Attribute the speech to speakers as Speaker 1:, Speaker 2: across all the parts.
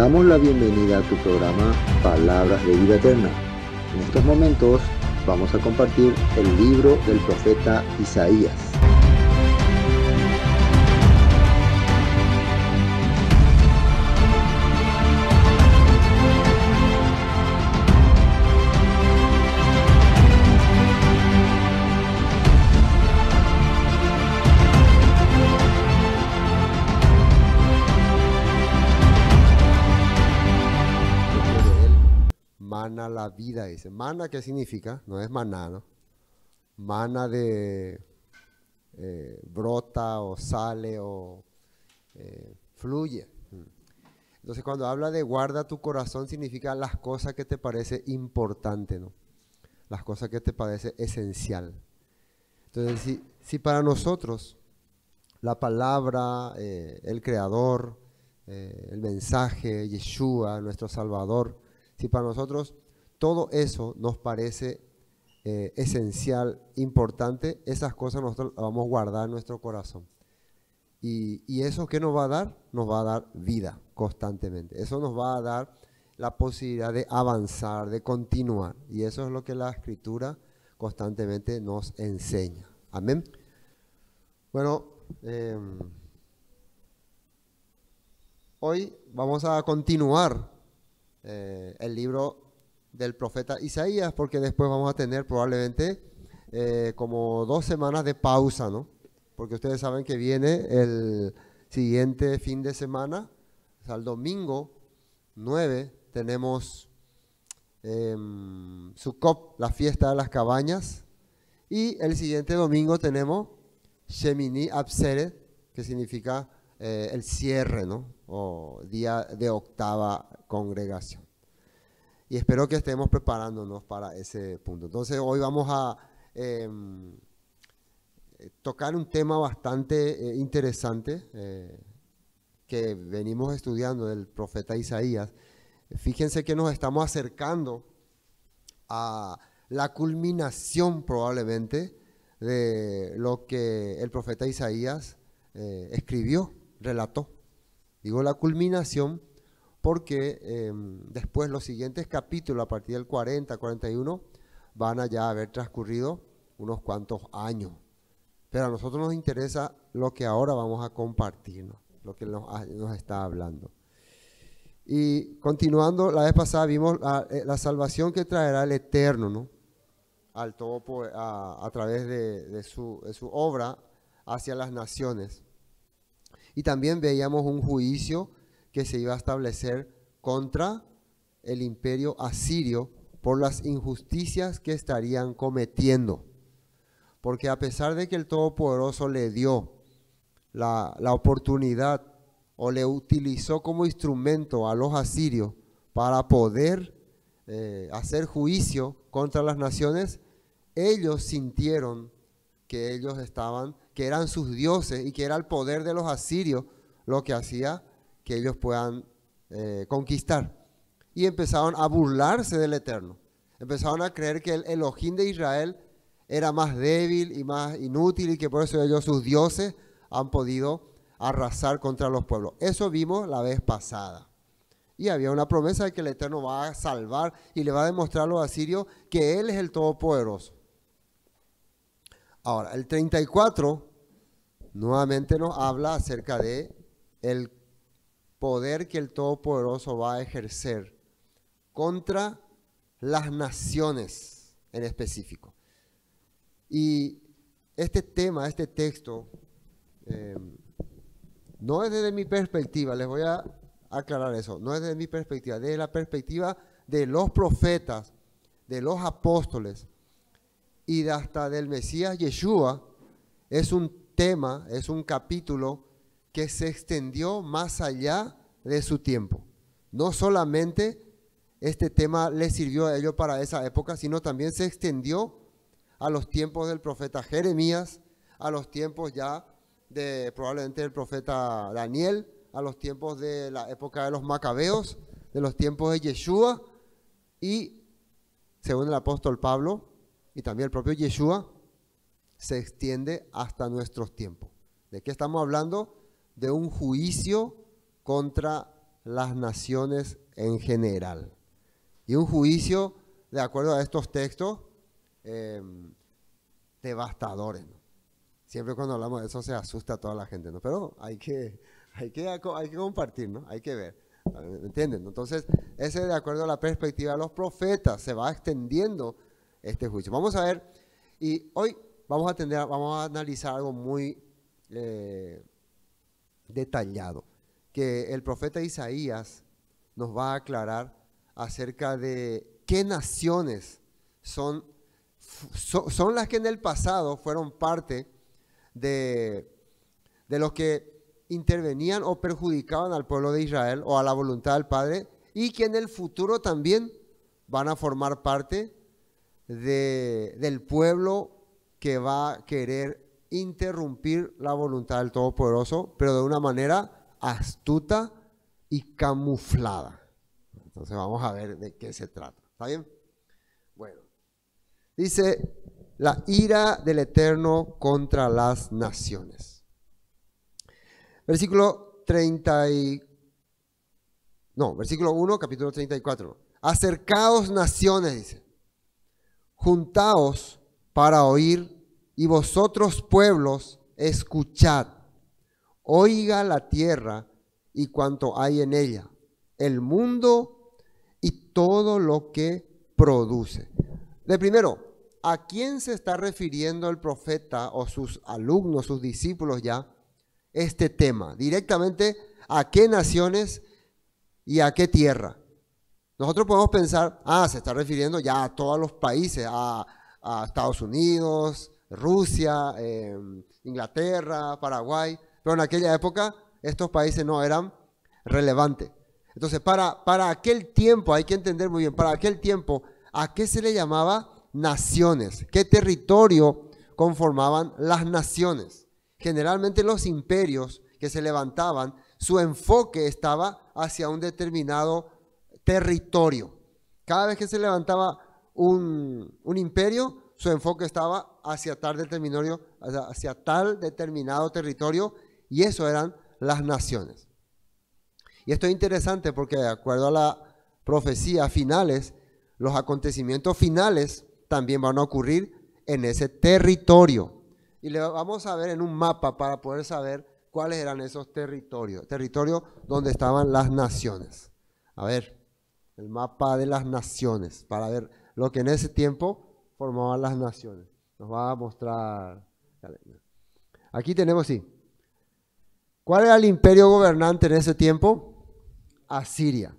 Speaker 1: damos la bienvenida a tu programa Palabras de Vida Eterna. En estos momentos vamos a compartir el libro del profeta Isaías. vida, dice. Mana, ¿qué significa? No es maná, ¿no? Mana de eh, brota o sale o eh, fluye. Entonces cuando habla de guarda tu corazón significa las cosas que te parece importante, ¿no? Las cosas que te parece esencial. Entonces si, para nosotros la palabra, eh, el Creador, el mensaje, Yeshua, nuestro Salvador, si para nosotros todo eso nos parece eh, esencial, importante, esas cosas nosotros las vamos a guardar en nuestro corazón. Y, eso que nos va a dar, nos va a dar vida constantemente. Eso nos va a dar la posibilidad de avanzar, de continuar. Y eso es lo que la escritura constantemente nos enseña. Amén. Bueno, em, hoy vamos a continuar eh, el libro del profeta Isaías, porque después vamos a tener probablemente eh, como dos semanas de pausa, ¿no? Porque ustedes saben que viene el siguiente fin de semana, o el domingo 9 tenemos eh, Sukkot, la fiesta de las cabañas, y el siguiente domingo tenemos Shemini Abseret, que significa eh, el cierre, ¿no? O día de octava congregación y espero que estemos preparándonos para ese punto. Entonces hoy vamos a em, eh, tocar un tema bastante eh, interesante eh, que venimos estudiando del profeta Isaías. Fíjense que nos estamos acercando a la culminación probablemente de lo que el profeta Isaías escribió, relató. Digo la culminación porque em, después los siguientes capítulos, a partir del 40, 41, van a ya haber transcurrido unos cuantos años. Pero a nosotros nos interesa lo que ahora vamos a compartir, lo que nos, está hablando. Y continuando, la vez pasada vimos la, eh, salvación que traerá el Eterno, ¿no? Al todo a, través de, su, de su obra hacia las naciones. Y también veíamos un juicio que se iba a establecer contra el imperio asirio por las injusticias que estarían cometiendo. Porque a pesar de que el Todopoderoso le dio la, oportunidad o le utilizó como instrumento a los asirios para poder eh, hacer juicio contra las naciones, ellos sintieron que ellos estaban, que eran sus dioses y que era el poder de los asirios lo que hacía que ellos puedan eh, conquistar. Y empezaron a burlarse del Eterno. Empezaron a creer que el Elohim de Israel era más débil y más inútil y que por eso ellos, sus dioses, han podido arrasar contra los pueblos. Eso vimos la vez pasada. Y había una promesa de que el Eterno va a salvar y le va a demostrar a los asirios que Él es el Todopoderoso. Ahora, el 34 nuevamente nos habla acerca de el poder que el Todopoderoso va a ejercer contra las naciones en específico. Y este tema, este texto, eh, no es desde mi perspectiva, les voy a aclarar eso, no es desde mi perspectiva, desde la perspectiva de los profetas, de los apóstoles y hasta del Mesías Yeshua, es un tema, es un capítulo que se extendió más allá de su tiempo. No solamente este tema le sirvió a ellos para esa época, sino también se extendió a los tiempos del profeta Jeremías, a los tiempos ya de probablemente el profeta Daniel, a los tiempos de la época de los macabeos, de los tiempos de Yeshua y, según el apóstol Pablo y también el propio Yeshua, se extiende hasta nuestros tiempos. ¿De qué estamos hablando? de un juicio contra las naciones en general. Y un juicio, de acuerdo a estos textos, em, devastadores. Siempre cuando hablamos de eso se asusta a toda la gente, ¿no? Pero hay que, hay que, hay que compartir, ¿no? Hay que ver. ¿Entienden? Entonces, ese de acuerdo a la perspectiva de los profetas, se va extendiendo este juicio. Vamos a ver, y hoy vamos a, atender, vamos a analizar algo muy eh, detallado que el profeta Isaías nos va a aclarar acerca de qué naciones son, son las que en el pasado fueron parte de, de los que intervenían o perjudicaban al pueblo de Israel o a la voluntad del Padre y que en el futuro también van a formar parte del pueblo que va a querer interrumpir la voluntad del Todopoderoso, pero de una manera astuta y camuflada. Entonces vamos a ver de qué se trata. ¿Está bien? Bueno, dice la ira del Eterno contra las naciones. Versículo 30 No, versículo 1, capítulo 34. Acercaos naciones, dice. Juntaos para oír y vosotros pueblos, escuchad, oiga la tierra y cuanto hay en ella, el mundo y todo lo que produce. De primero, ¿a quién se está refiriendo el profeta o sus alumnos, sus discípulos ya, este tema? Directamente, ¿a qué naciones y a qué tierra? Nosotros podemos pensar, ah, se está refiriendo ya a todos los países, a, Estados Unidos, Rusia, em, Inglaterra, Paraguay, pero en aquella época estos países no eran relevantes. Entonces, para, para aquel tiempo, hay que entender muy bien, para aquel tiempo, ¿a qué se le llamaba naciones? ¿Qué territorio conformaban las naciones? Generalmente los imperios que se levantaban, su enfoque estaba hacia un determinado territorio. Cada vez que se levantaba un imperio, su enfoque estaba hacia tal determinado, hacia tal determinado territorio y eso eran las naciones. Y esto es interesante porque de acuerdo a la profecía finales, los acontecimientos finales también van a ocurrir en ese territorio. Y le vamos a ver en un mapa para poder saber cuáles eran esos territorios, territorios donde estaban las naciones. A ver, el mapa de las naciones, para ver lo que en ese tiempo Formaban las naciones. Nos va a mostrar. Aquí tenemos, sí. ¿Cuál era el imperio gobernante en ese tiempo? Asiria.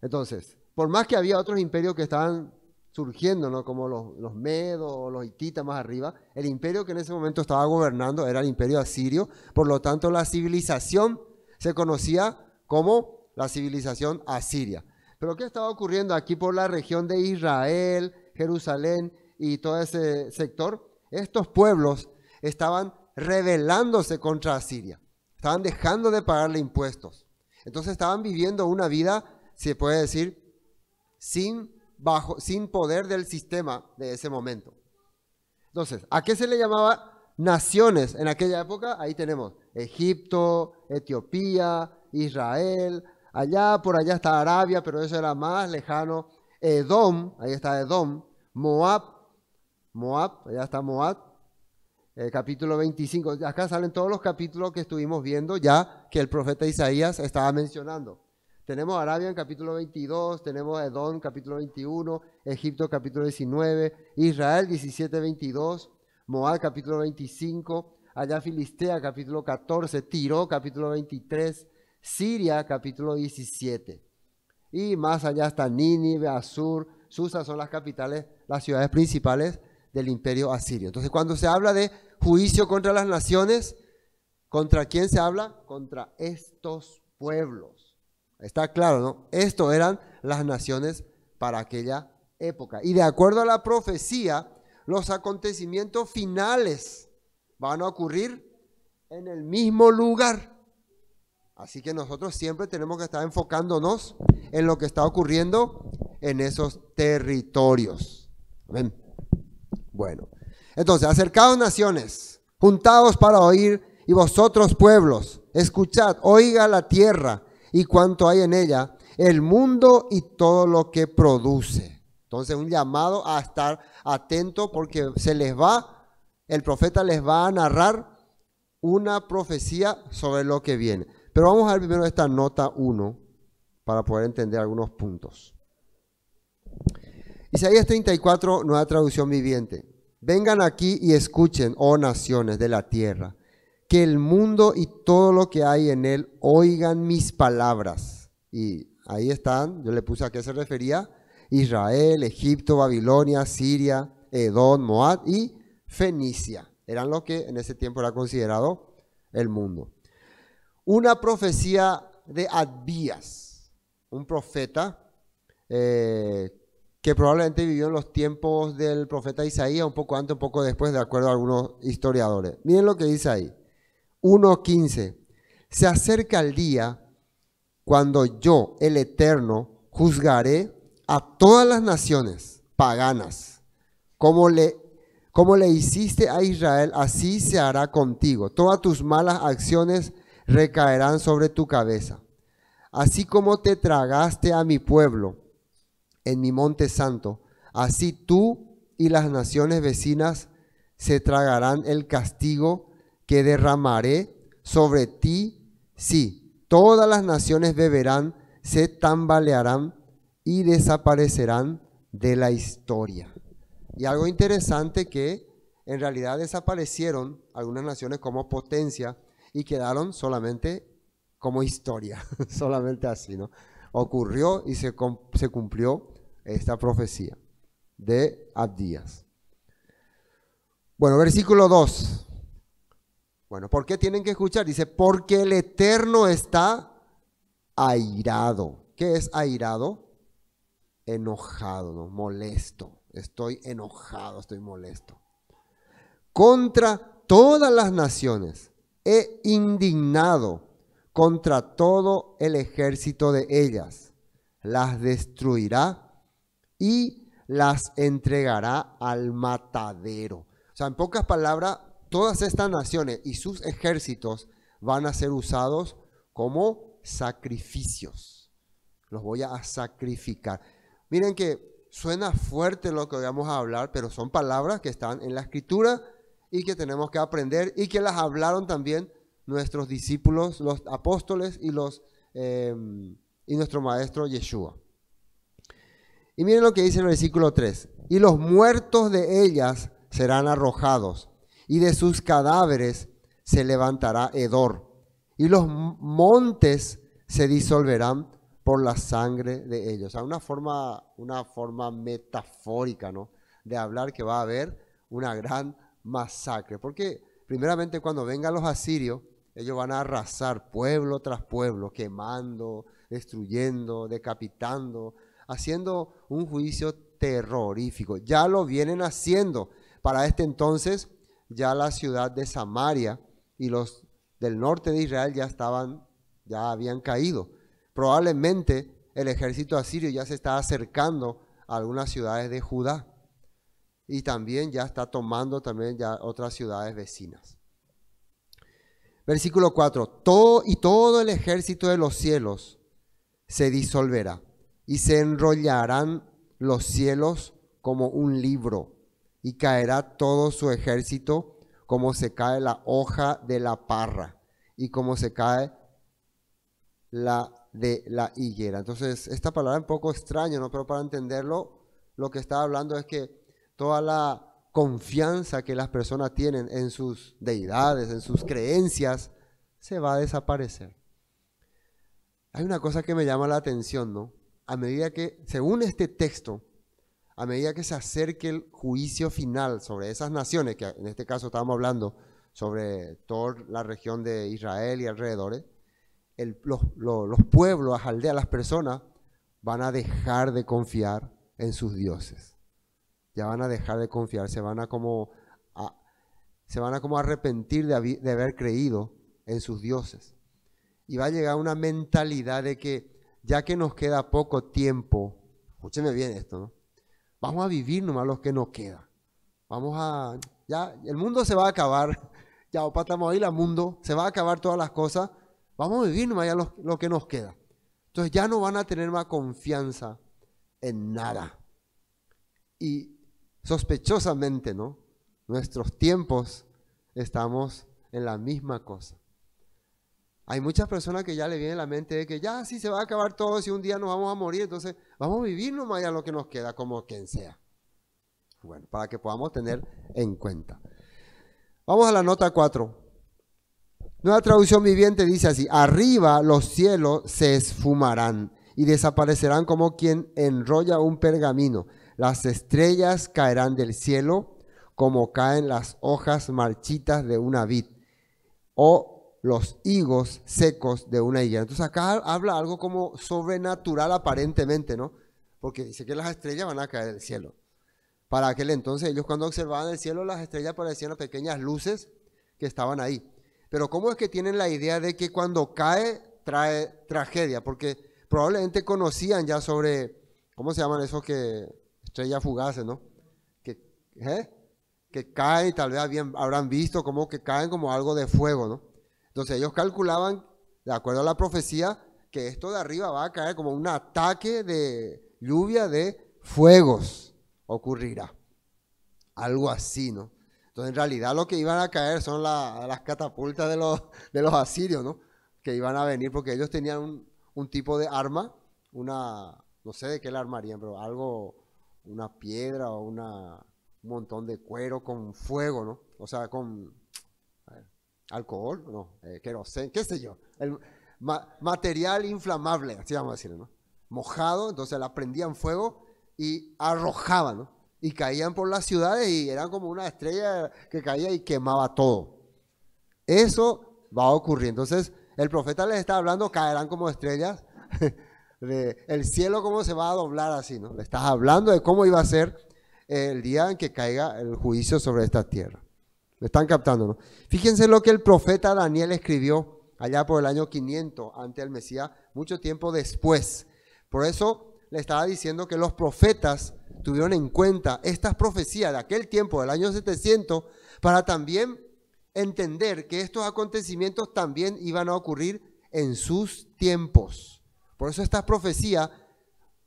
Speaker 1: Entonces, por más que había otros imperios que estaban surgiendo, como los, los medos o los hititas más arriba, el imperio que en ese momento estaba gobernando era el imperio asirio, por lo tanto la civilización se conocía como la civilización asiria. Pero ¿qué estaba ocurriendo aquí por la región de Israel, Jerusalén y todo ese sector, estos pueblos estaban rebelándose contra Asiria, estaban dejando de pagarle impuestos. Entonces estaban viviendo una vida, se puede decir, sin, bajo, sin poder del sistema de ese momento. Entonces, ¿a qué se le llamaba naciones en aquella época? Ahí tenemos Egipto, Etiopía, Israel, allá por allá está Arabia, pero eso era más lejano. Edom, ahí está Edom, Moab, Moab, allá está Moab, eh, capítulo 25. Acá salen todos los capítulos que estuvimos viendo ya que el profeta Isaías estaba mencionando. Tenemos Arabia en capítulo 22, tenemos Edom capítulo 21, Egipto capítulo 19, Israel 17, 22, Moab capítulo 25, allá Filistea capítulo 14, Tiro capítulo 23, Siria capítulo 17. Y más allá está Nínive, Asur, Susa son las capitales, las ciudades principales del imperio asirio. Entonces, cuando se habla de juicio contra las naciones, ¿contra quién se habla? Contra estos pueblos. Está claro, ¿no? Esto eran las naciones para aquella época. Y de acuerdo a la profecía, los acontecimientos finales van a ocurrir en el mismo lugar. Así que nosotros siempre tenemos que estar enfocándonos en lo que está ocurriendo en esos territorios. Amén. Bueno, entonces, acercados naciones, juntados para oír, y vosotros pueblos, escuchad, oiga la tierra y cuanto hay en ella, el mundo y todo lo que produce. Entonces, un llamado a estar atento porque se les va, el profeta les va a narrar una profecía sobre lo que viene. Pero vamos a ver primero esta nota 1 para poder entender algunos puntos. Isaías 34, nueva traducción viviente. Vengan aquí y escuchen, oh naciones de la tierra, que el mundo y todo lo que hay en él oigan mis palabras. Y ahí están, yo le puse a qué se refería, Israel, Egipto, Babilonia, Siria, Edom, Moab y Fenicia. Eran lo que en ese tiempo era considerado el mundo. Una profecía de Advías, un profeta eh, que probablemente vivió en los tiempos del profeta Isaías, un poco antes, un poco después, de acuerdo a algunos historiadores. Miren lo que dice ahí. 1.15. Se acerca el día cuando yo, el Eterno, juzgaré a todas las naciones paganas. Como le, como le hiciste a Israel, así se hará contigo. Todas tus malas acciones recaerán sobre tu cabeza. Así como te tragaste a mi pueblo en mi monte santo. Así tú y las naciones vecinas se tragarán el castigo que derramaré sobre ti. Sí, todas las naciones beberán, se tambalearán y desaparecerán de la historia. Y algo interesante que en realidad desaparecieron algunas naciones como potencia y quedaron solamente como historia, solamente así, ¿no? ocurrió y se, cumplió esta profecía de Abdías. Bueno, versículo 2. Bueno, ¿por qué tienen que escuchar? Dice, porque el Eterno está airado. ¿Qué es airado? Enojado, molesto. Estoy enojado, estoy molesto. Contra todas las naciones he indignado contra todo el ejército de ellas. Las destruirá y las entregará al matadero. O sea, en pocas palabras, todas estas naciones y sus ejércitos van a ser usados como sacrificios. Los voy a sacrificar. Miren que suena fuerte lo que vamos a hablar, pero son palabras que están en la escritura y que tenemos que aprender y que las hablaron también nuestros discípulos, los apóstoles y, los, em, y nuestro maestro Yeshua. Y miren lo que dice en el versículo 3. Y los muertos de ellas serán arrojados, y de sus cadáveres se levantará hedor, y los montes se disolverán por la sangre de ellos. O sea, una forma, una forma metafórica, ¿no? De hablar que va a haber una gran masacre. Porque primeramente cuando vengan los asirios, ellos van a arrasar pueblo tras pueblo, quemando, destruyendo, decapitando, haciendo un juicio terrorífico. Ya lo vienen haciendo. Para este entonces, ya la ciudad de Samaria y los del norte de Israel ya estaban, ya habían caído. Probablemente el ejército asirio ya se está acercando a algunas ciudades de Judá y también ya está tomando también ya otras ciudades vecinas. Versículo 4. Todo y todo el ejército de los cielos se disolverá y se enrollarán los cielos como un libro y caerá todo su ejército como se cae la hoja de la parra y como se cae la de la higuera. Entonces, esta palabra es un poco extraña, ¿no? Pero para entenderlo, lo que está hablando es que toda la confianza que las personas tienen en sus deidades, en sus creencias, se va a desaparecer. Hay una cosa que me llama la atención, ¿no? A medida que, según este texto, a medida que se acerque el juicio final sobre esas naciones, que en este caso estamos hablando sobre toda la región de Israel y alrededores, los pueblos, las aldeas, las personas van a dejar de confiar en sus dioses ya van a dejar de confiar, se van a como, se van a como arrepentir de, haber, creído en sus dioses. Y va a llegar una mentalidad de que ya que nos queda poco tiempo, escúcheme bien esto, Vamos a vivir nomás lo que nos queda. Vamos a, ya, el mundo se va a acabar, ya, opatamos ahí, el mundo, se va a acabar todas las cosas, vamos a vivir nomás ya lo que nos queda. Entonces ya no van a tener más confianza en nada. Y sospechosamente, ¿no? Nuestros tiempos estamos en la misma cosa. Hay muchas personas que ya le viene a la mente de que ya si se va a acabar todo, si un día nos vamos a morir, entonces vamos a vivir nomás ya lo que nos queda, como quien sea. Bueno, para que podamos tener en cuenta. Vamos a la nota 4. Nueva traducción viviente dice así, arriba los cielos se esfumarán y desaparecerán como quien enrolla un pergamino. Las estrellas caerán del cielo como caen las hojas marchitas de una vid o los higos secos de una higuera. Entonces acá habla algo como sobrenatural aparentemente, ¿no? Porque dice que las estrellas van a caer del cielo. Para aquel entonces ellos cuando observaban el cielo, las estrellas parecían pequeñas luces que estaban ahí. Pero ¿cómo es que tienen la idea de que cuando cae trae tragedia? Porque probablemente conocían ya sobre, ¿cómo se llaman esos que estrellas fugaces, ¿no? Que, ¿eh? que caen, tal vez habían, habrán visto como que caen como algo de fuego, ¿no? Entonces ellos calculaban, de acuerdo a la profecía, que esto de arriba va a caer como un ataque de lluvia de fuegos, ocurrirá. Algo así, ¿no? Entonces en realidad lo que iban a caer son las catapultas de los, de los asirios, ¿no? Que iban a venir porque ellos tenían un, un tipo de arma, una, no sé de qué la armarían, pero algo una piedra o una, un montón de cuero con fuego, ¿no? O sea, con alcohol, no, eh, querosén, qué sé yo. El material inflamable, así vamos a decirlo, ¿no? Mojado, entonces la prendían fuego y arrojaban, ¿no? Y caían por las ciudades y eran como una estrella que caía y quemaba todo. Eso va a ocurrir. Entonces, el profeta les está hablando, caerán como estrellas el cielo cómo se va a doblar así, ¿no? Le estás hablando de cómo iba a ser el día en que caiga el juicio sobre esta tierra. Le están captando, no? Fíjense lo que el profeta Daniel escribió allá por el año 500 ante el Mesías, mucho tiempo después. Por eso le estaba diciendo que los profetas tuvieron en cuenta estas profecías de aquel tiempo, del año 700, para también entender que estos acontecimientos también iban a ocurrir en sus tiempos. Por eso esta profecía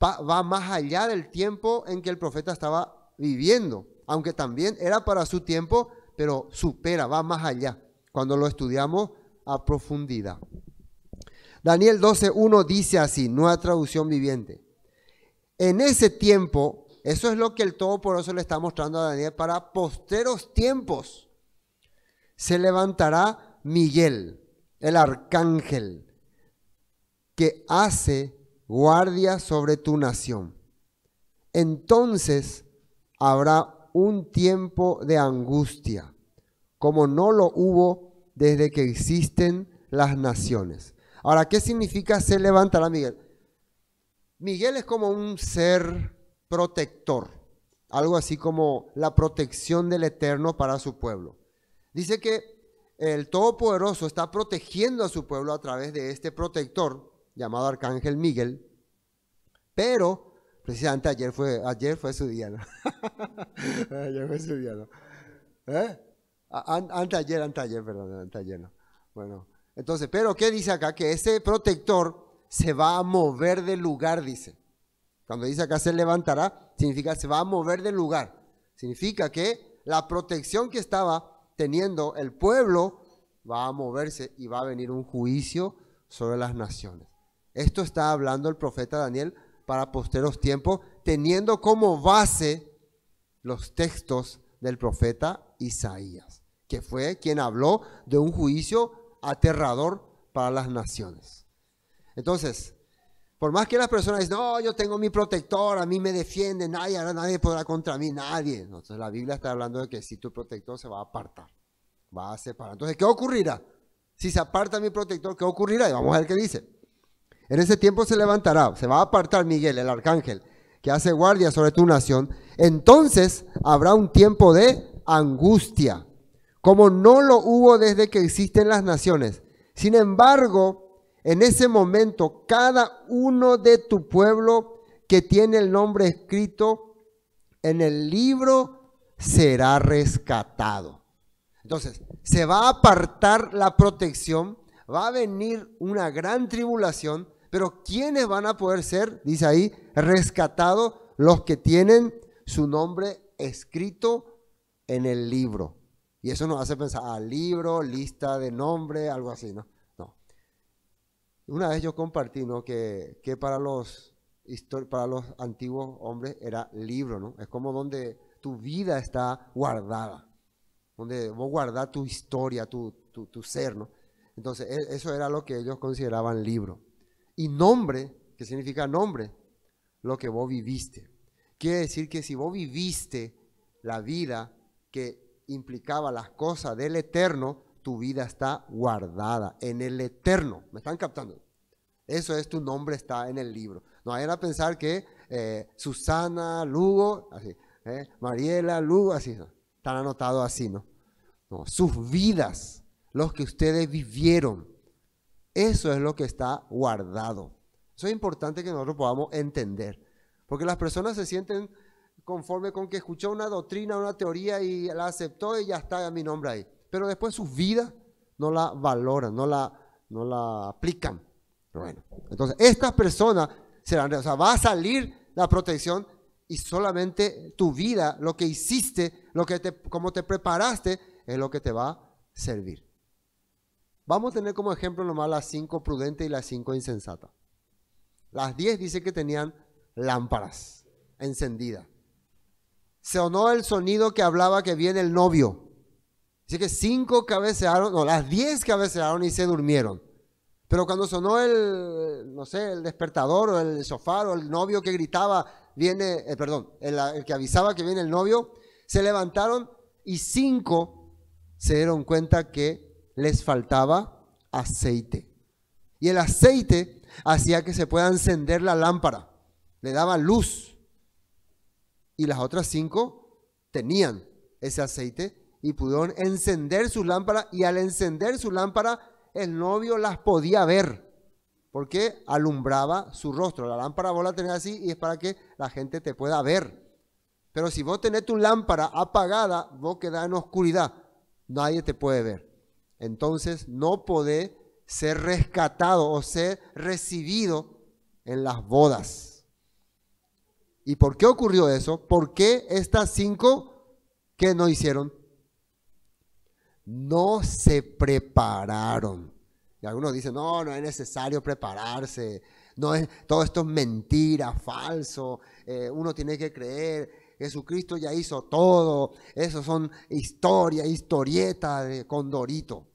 Speaker 1: va más allá del tiempo en que el profeta estaba viviendo, aunque también era para su tiempo, pero supera, va más allá, cuando lo estudiamos a profundidad. Daniel 12.1 dice así, nueva traducción viviente. En ese tiempo, eso es lo que el Todopoderoso le está mostrando a Daniel para posteros tiempos. Se levantará Miguel, el arcángel, que hace guardia sobre tu nación. Entonces habrá un tiempo de angustia, como no lo hubo desde que existen las naciones. Ahora, ¿qué significa se levantará Miguel? Miguel es como un ser protector, algo así como la protección del Eterno para su pueblo. Dice que el Todopoderoso está protegiendo a su pueblo a través de este protector llamado Arcángel Miguel, pero precisamente ayer fue, ayer fue su día, ¿no? ayer fue su día, ¿no? ¿Eh? ayer, ayer ayer, ayer, perdón, ayer, ¿no? Bueno, entonces, pero ¿qué dice acá? Que ese protector se va a mover del lugar, dice. Cuando dice acá se levantará, significa se va a mover del lugar. Significa que la protección que estaba teniendo el pueblo va a moverse y va a venir un juicio sobre las naciones. Esto está hablando el profeta Daniel para posteros tiempos, teniendo como base los textos del profeta Isaías, que fue quien habló de un juicio aterrador para las naciones. Entonces, por más que las personas dicen, no, yo tengo mi protector, a mí me defiende, nadie, nadie podrá contra mí, nadie. Entonces la Biblia está hablando de que si tu protector se va a apartar, va a separar. Entonces, ¿qué ocurrirá? Si se aparta mi protector, ¿qué ocurrirá? Y vamos a ver qué dice. En ese tiempo se levantará, se va a apartar Miguel, el arcángel, que hace guardia sobre tu nación. Entonces habrá un tiempo de angustia, como no lo hubo desde que existen las naciones. Sin embargo, en ese momento, cada uno de tu pueblo que tiene el nombre escrito en el libro será rescatado. Entonces, se va a apartar la protección, va a venir una gran tribulación, pero ¿quiénes van a poder ser, dice ahí, rescatados? Los que tienen su nombre escrito en el libro. Y eso nos hace pensar, ah, libro, lista de nombre, algo así, ¿no? No. Una vez yo compartí, ¿no? Que, para, los, para los antiguos hombres era libro, ¿no? Es como donde tu vida está guardada, donde vos guardás tu historia, tu, tu ser, ¿no? Entonces, e-, eso era lo que ellos consideraban libro y nombre, que significa nombre, lo que vos viviste. Quiere decir que si vos viviste la vida que implicaba las cosas del eterno, tu vida está guardada en el eterno. ¿Me están captando? Eso es, tu nombre está en el libro. No era a pensar que eh, Susana, Lugo, así, ¿eh? Mariela, Lugo, así, están anotados así, ¿no? No, sus vidas, los que ustedes vivieron, eso es lo que está guardado. Eso es importante que nosotros podamos entender. Porque las personas se sienten conforme con que escuchó una doctrina, una teoría y la aceptó y ya está mi nombre ahí. Pero después su vida no la valoran, no la, no la aplican. Bueno, entonces estas personas serán, va a salir la protección y solamente tu vida, lo que hiciste, lo que te, cómo te preparaste, es lo que te va a servir. Vamos a tener como ejemplo nomás las cinco prudentes y las cinco insensatas. Las diez dice que tenían lámparas encendidas. Se sonó el sonido que hablaba que viene el novio. Así que cinco cabecearon, no, las diez cabecearon y se durmieron. Pero cuando sonó el, no sé, el despertador o el sofá o el novio que gritaba, viene, eh, perdón, el, el que avisaba que viene el novio, se levantaron y cinco se dieron cuenta que les faltaba aceite. Y el aceite hacía que se pueda encender la lámpara, le daba luz. Y las otras cinco tenían ese aceite y pudieron encender su lámpara y al encender su lámpara el novio las podía ver porque alumbraba su rostro. La lámpara vos la tenés así y es para que la gente te pueda ver. Pero si vos tenés tu lámpara apagada, vos quedás en oscuridad, nadie te puede ver entonces no puede ser rescatado o ser recibido en las bodas. ¿Y por qué ocurrió eso? ¿Por qué estas cinco que no hicieron? No se prepararon. Y algunos dicen, no, no es necesario prepararse. No es, todo esto es mentira, falso. Eh, uno tiene que creer. Jesucristo ya hizo todo. Eso son historias, historieta de Condorito.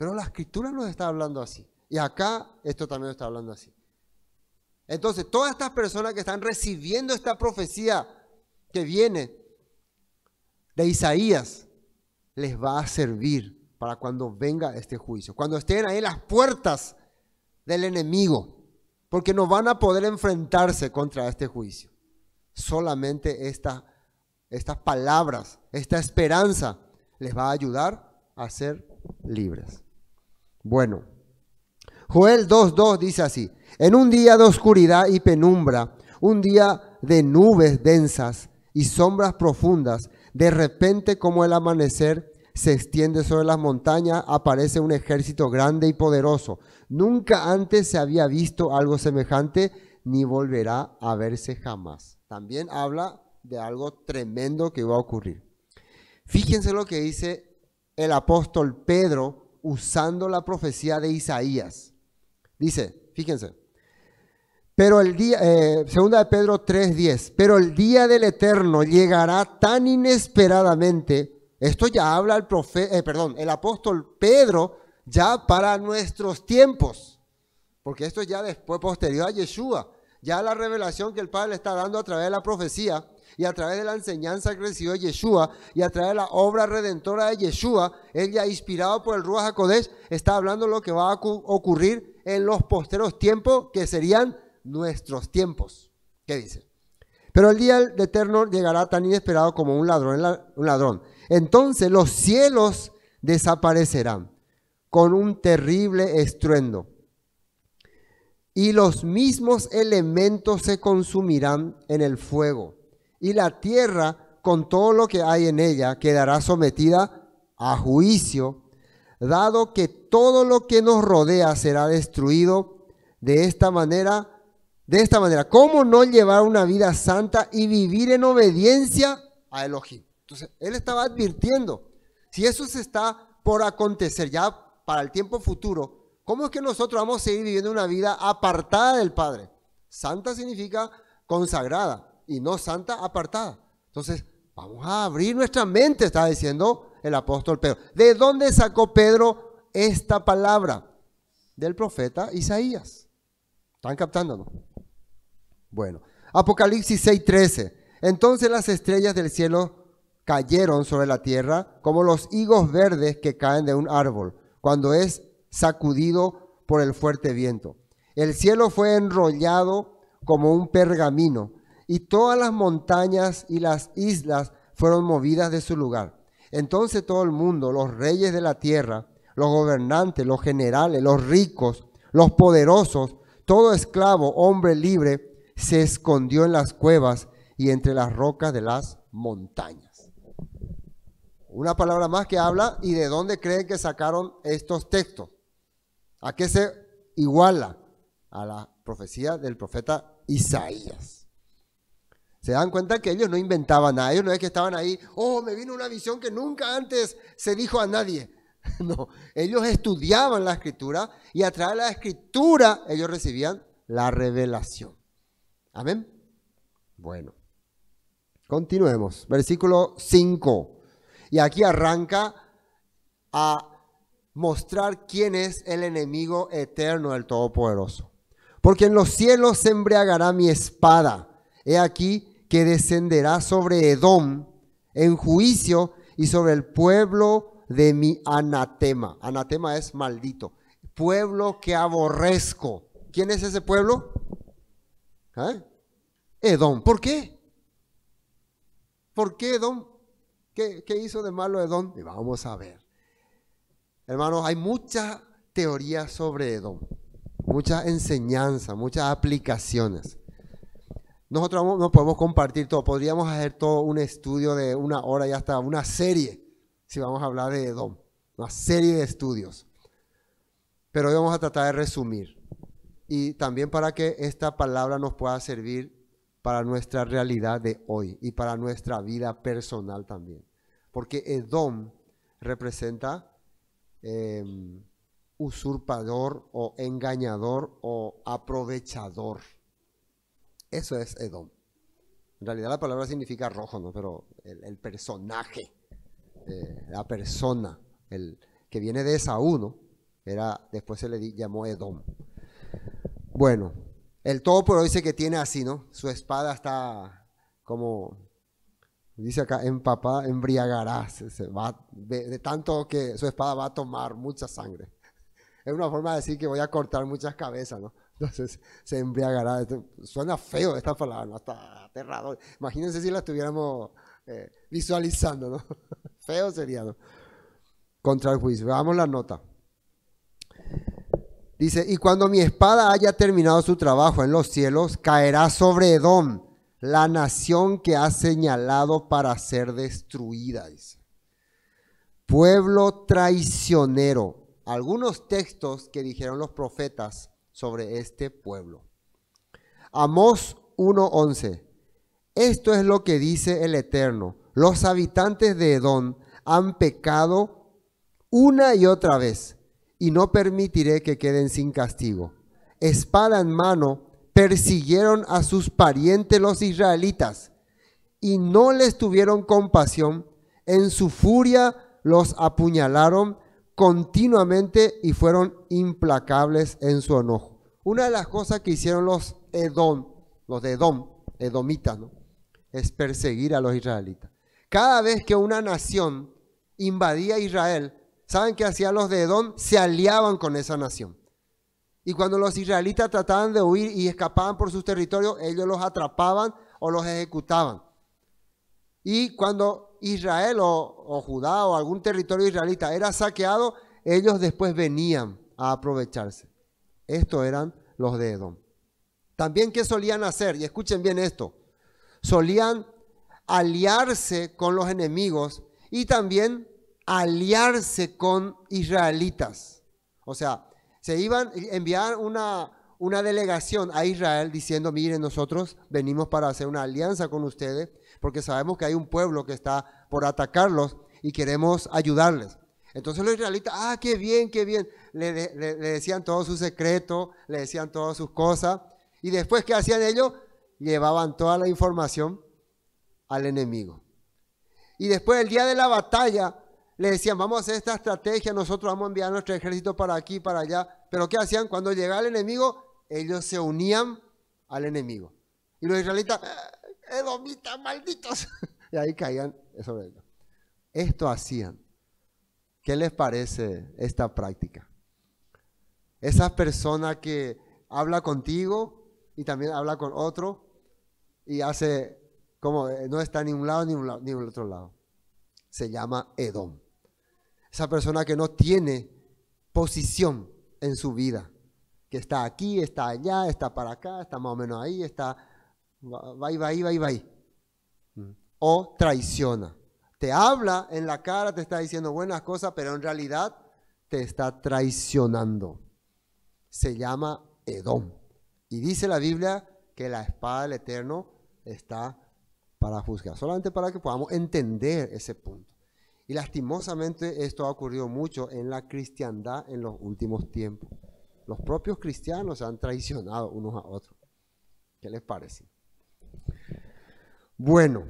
Speaker 1: Pero la escritura nos está hablando así. Y acá esto también está hablando así. Entonces, todas estas personas que están recibiendo esta profecía que viene de Isaías, les va a servir para cuando venga este juicio. Cuando estén ahí las puertas del enemigo, porque no van a poder enfrentarse contra este juicio. Solamente esta, estas palabras, esta esperanza les va a ayudar a ser libres bueno. Joel 2.2 dice así, en un día de oscuridad y penumbra, un día de nubes densas y sombras profundas, de repente como el amanecer se extiende sobre las montañas, aparece un ejército grande y poderoso. Nunca antes se había visto algo semejante, ni volverá a verse jamás. También habla de algo tremendo que va a ocurrir. Fíjense lo que dice el apóstol Pedro usando la profecía de Isaías. Dice, fíjense, pero el día, eh, segunda de Pedro 3:10, pero el día del eterno llegará tan inesperadamente. Esto ya habla el profe, eh, perdón, el apóstol Pedro ya para nuestros tiempos, porque esto ya después posterior a Yeshua, ya la revelación que el Padre le está dando a través de la profecía y a través de la enseñanza que recibió Yeshua y a través de la obra redentora de Yeshua, él ya inspirado por el Ruach HaKodesh, está hablando de lo que va a ocurrir en los posteros tiempos, que serían nuestros tiempos. ¿Qué dice? Pero el día del eterno llegará tan inesperado como un ladrón, un ladrón. Entonces los cielos desaparecerán con un terrible estruendo y los mismos elementos se consumirán en el fuego y la tierra con todo lo que hay en ella quedará sometida a juicio, dado que todo lo que nos rodea será destruido de esta manera. De esta manera, ¿cómo no llevar una vida santa y vivir en obediencia a Elohim? Entonces, él estaba advirtiendo, si eso se está por acontecer ya para el tiempo futuro, ¿cómo es que nosotros vamos a seguir viviendo una vida apartada del Padre? Santa significa consagrada y no santa apartada. Entonces, vamos a abrir nuestra mente, está diciendo el apóstol Pedro. ¿De dónde sacó Pedro esta palabra? Del profeta Isaías. ¿Están captándonos? Bueno, Apocalipsis 6:13. Entonces las estrellas del cielo cayeron sobre la tierra como los higos verdes que caen de un árbol cuando es sacudido por el fuerte viento. El cielo fue enrollado como un pergamino y todas las montañas y las islas fueron movidas de su lugar. Entonces todo el mundo, los reyes de la tierra, los gobernantes, los generales, los ricos, los poderosos, todo esclavo, hombre libre, se escondió en las cuevas y entre las rocas de las montañas. Una palabra más que habla y de dónde creen que sacaron estos textos. ¿A qué se iguala? A la profecía del profeta Isaías. Se dan cuenta que ellos no inventaban nada, ellos no es que estaban ahí, oh, me vino una visión que nunca antes se dijo a nadie. No, ellos estudiaban la escritura y a través de la escritura ellos recibían la revelación. Amén. Bueno, continuemos. Versículo 5. Y aquí arranca a mostrar quién es el enemigo eterno del Todopoderoso. Porque en los cielos se embriagará mi espada. He aquí, que descenderá sobre Edom en juicio y sobre el pueblo de mi anatema. Anatema es maldito. Pueblo que aborrezco. ¿Quién es ese pueblo? ¿Eh? Edom. ¿Por qué? ¿Por qué Edom? ¿Qué, hizo de malo Edom? Y vamos a ver. Hermanos, hay mucha teoría sobre Edom, mucha enseñanza, muchas aplicaciones. Nosotros no podemos compartir todo, podríamos hacer todo un estudio de una hora y hasta una serie, si vamos a hablar de Edom, una serie de estudios. Pero hoy vamos a tratar de resumir y también para que esta palabra nos pueda servir para nuestra realidad de hoy y para nuestra vida personal también. Porque Edom representa em, usurpador o engañador o aprovechador. Eso es Edom. En realidad la palabra significa rojo, ¿no? Pero el, personaje, eh, la persona, el que viene de esa uno, Era, después se le llamó Edom. Bueno, el todo dice que tiene así, ¿no? Su espada está como, dice acá, empapada, embriagará. Se, va, de tanto que su espada va a tomar mucha sangre. Es una forma de decir que voy a cortar muchas cabezas, ¿no? Entonces se embriagará. Suena feo esta palabra, ¿no? está aterrador. Imagínense si la estuviéramos eh, visualizando, ¿no? feo sería, Contra el juicio. Veamos la nota. Dice, y cuando mi espada haya terminado su trabajo en los cielos, caerá sobre Edom, la nación que ha señalado para ser destruida. Dice. Pueblo traicionero. Algunos textos que dijeron los profetas sobre este pueblo. Amós 1:11. Esto es lo que dice el Eterno. Los habitantes de Edom han pecado una y otra vez, y no permitiré que queden sin castigo. Espada en mano, persiguieron a sus parientes los israelitas, y no les tuvieron compasión. En su furia los apuñalaron continuamente y fueron implacables en su enojo. Una de las cosas que hicieron los Edom, los de Edom, edomitas, es perseguir a los israelitas. Cada vez que una nación invadía Israel, ¿saben qué hacían los de Edom? Se aliaban con esa nación. Y cuando los israelitas trataban de huir y escapaban por sus territorios, ellos los atrapaban o los ejecutaban. Y cuando Israel o Judá o algún territorio israelita era saqueado, ellos después venían a aprovecharse. Estos eran los de Edom. También qué solían hacer, y escuchen bien esto, solían aliarse con los enemigos y también aliarse con israelitas. O sea, se iban a enviar una, una delegación a Israel diciendo, miren, nosotros venimos para hacer una alianza con ustedes porque sabemos que hay un pueblo que está por atacarlos y queremos ayudarles. Entonces los israelitas, ah, qué bien, qué bien, le, decían todos su secreto le decían todas sus cosas. Y después, ¿qué hacían ellos? Llevaban toda la información al enemigo. Y después, el día de la batalla, le decían, vamos a hacer esta estrategia, nosotros vamos a enviar nuestro ejército para aquí, para allá. Pero ¿qué hacían? Cuando llegaba el enemigo, ellos se unían al enemigo. Y los israelitas, edomitas malditos. Y ahí caían sobre ellos. Esto hacían. ¿Qué les parece esta práctica? Esa persona que habla contigo y también habla con otro y hace como eh, no está ni un lado ni un lado, ni otro lado. Se llama Edom. Esa persona que no tiene posición en su vida, que está aquí, está allá, está para acá, está más o menos ahí, está va y va y va y va. Mm. O traiciona. Te habla en la cara, te está diciendo buenas cosas, pero en realidad te está traicionando. Se llama Edom. Y dice la Biblia que la espada del Eterno está para juzgar. Solamente para que podamos entender ese punto. Y lastimosamente esto ha ocurrido mucho en la cristiandad en los últimos tiempos. Los propios cristianos se han traicionado unos a otros. ¿Qué les parece? Bueno,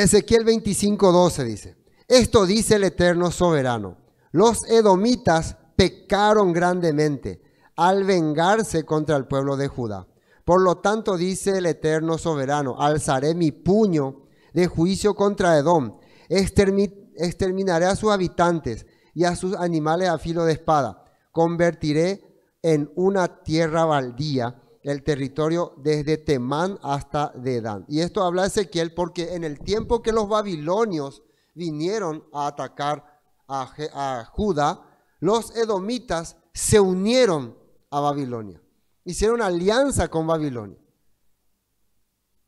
Speaker 1: Ezequiel 25, dice, esto dice el eterno soberano, los edomitas pecaron grandemente al vengarse contra el pueblo de Judá. Por lo tanto, dice el eterno soberano, alzaré mi puño de juicio contra Edom, exterminaré a sus habitantes y a sus animales a filo de espada, convertiré en una tierra baldía el territorio desde Temán hasta Dedán. Y esto habla Ezequiel porque en el tiempo que los babilonios vinieron a atacar a, Judá, los edomitas se unieron a Babilonia, hicieron alianza con Babilonia.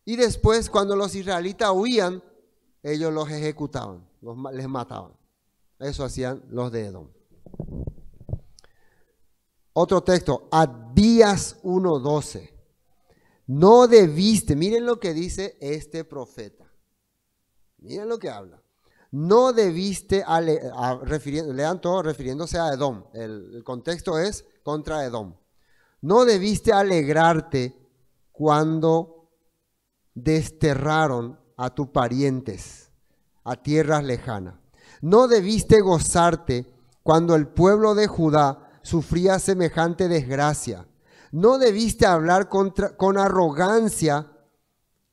Speaker 1: Y después, cuando los israelitas huían, ellos los ejecutaban, los, les mataban. Eso hacían los de Edom. Otro texto, a Días 1:12. No debiste, miren lo que dice este profeta. Miren lo que habla. No debiste, a, lean todo refiriéndose a Edom. el contexto es contra Edom. No debiste alegrarte cuando desterraron a tus parientes a tierras lejanas. No debiste gozarte cuando el pueblo de Judá sufría semejante desgracia. No debiste hablar con arrogancia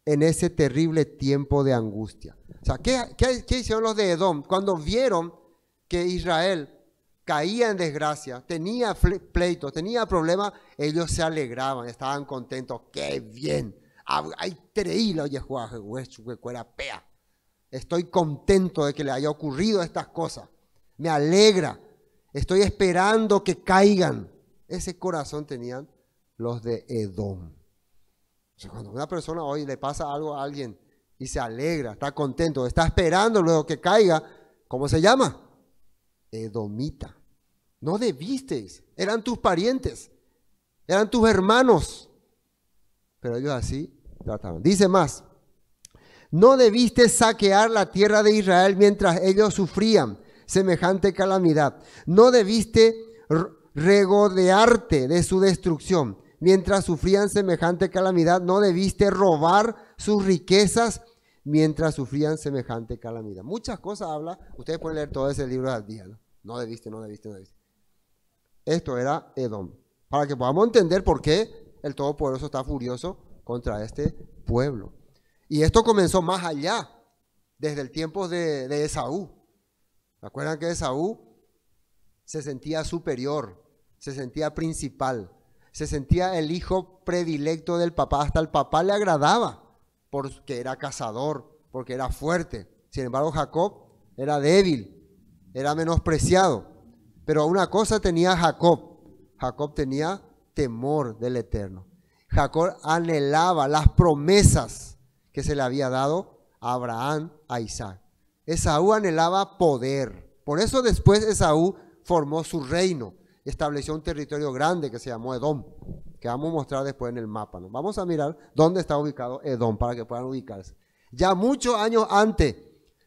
Speaker 1: en ese terrible tiempo de angustia. O sea, ¿qué, hicieron los de Edom? Cuando vieron que Israel caía en desgracia, tenía pleitos, tenía problemas, ellos se alegraban, estaban contentos. ¡Qué bien! Ah, ¡Ay, cuera pea. Estoy contento de que le haya ocurrido estas cosas. Me alegra. Estoy esperando que caigan. Ese corazón tenían los de Edom. O sea, cuando una persona hoy le pasa algo a alguien y se alegra, está contento, está esperando luego que caiga, ¿cómo se llama? Edomita. No debisteis, eran tus parientes, eran tus hermanos. Pero ellos así trataron. Dice más, no debiste saquear la tierra de Israel mientras ellos sufrían semejante calamidad. No debiste regodearte de su destrucción. Mientras sufrían semejante calamidad, no debiste robar sus riquezas mientras sufrían semejante calamidad. Muchas cosas habla, ustedes pueden leer todo ese libro de día, ¿no? debiste, no debiste, no debiste. Esto era Edom. Para que podamos entender por qué el Todopoderoso está furioso contra este pueblo. Y esto comenzó más allá, desde el tiempo de Esaú. ¿Acuerdan que Esaú se sentía superior, se sentía principal, se sentía el hijo predilecto del papá? Hasta el papá le agradaba porque era cazador, porque era fuerte. Sin embargo, Jacob era débil, era menospreciado. Pero una cosa tenía Jacob. Jacob tenía temor del Eterno. Jacob anhelaba las promesas que se le había dado a Abraham, a Isaac. Esaú anhelaba poder. Por eso después Esaú formó su reino, estableció un territorio grande que se llamó Edom, que vamos a mostrar después en el mapa. Vamos a mirar dónde está ubicado Edom para que puedan ubicarse. Ya muchos años antes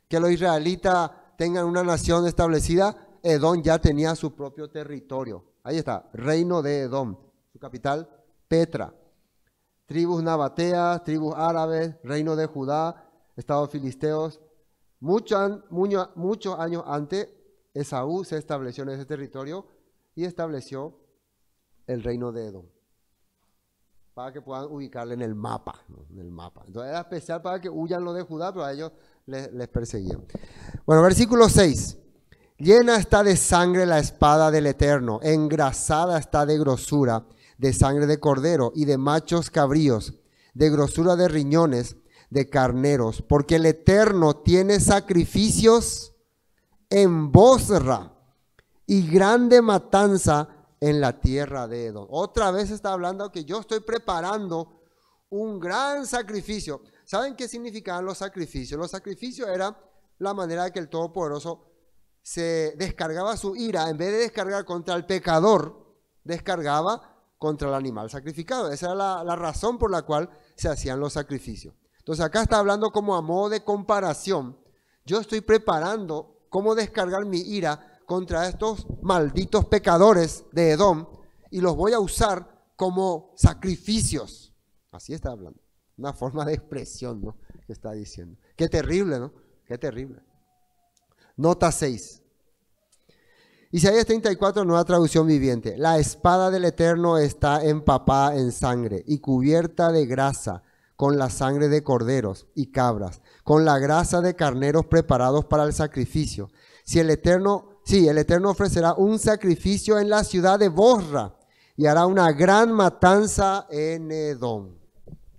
Speaker 1: que los israelitas tengan una nación establecida, Edom ya tenía su propio territorio. Ahí está, reino de Edom, su capital, Petra. Tribus nabateas, tribus árabes, reino de Judá, estado filisteos, muchos años antes, Esaú se estableció en ese territorio y estableció el reino de Edom para que puedan ubicarle en el mapa, en el mapa. Entonces era especial para que huyan los de Judá, pero a ellos les, les perseguían. Bueno, versículo 6. Llena está de sangre la espada del Eterno, engrasada está de grosura, de sangre de cordero y de machos cabríos, de grosura de riñones, de carneros, porque el Eterno tiene sacrificios en Bosra y grande matanza en la tierra de Edom. Otra vez está hablando que yo estoy preparando un gran sacrificio. ¿Saben qué significaban los sacrificios? Los sacrificios eran la manera que el Todopoderoso se descargaba su ira, en vez de descargar contra el pecador, descargaba contra el animal sacrificado. Esa era la razón por la cual se hacían los sacrificios. Entonces acá está hablando como a modo de comparación. Yo estoy preparando cómo descargar mi ira contra estos malditos pecadores de Edom y los voy a usar como sacrificios. Así está hablando. Una forma de expresión, ¿no? Que está diciendo. Qué terrible, ¿no? Qué terrible. Nota 6. Isaías 34, nueva traducción viviente. La espada del Eterno está empapada en sangre y cubierta de grasa con la sangre de corderos y cabras, con la grasa de carneros preparados para el sacrificio. Si el Eterno, sí, el Eterno ofrecerá un sacrificio en la ciudad de Borra y hará una gran matanza en Edom.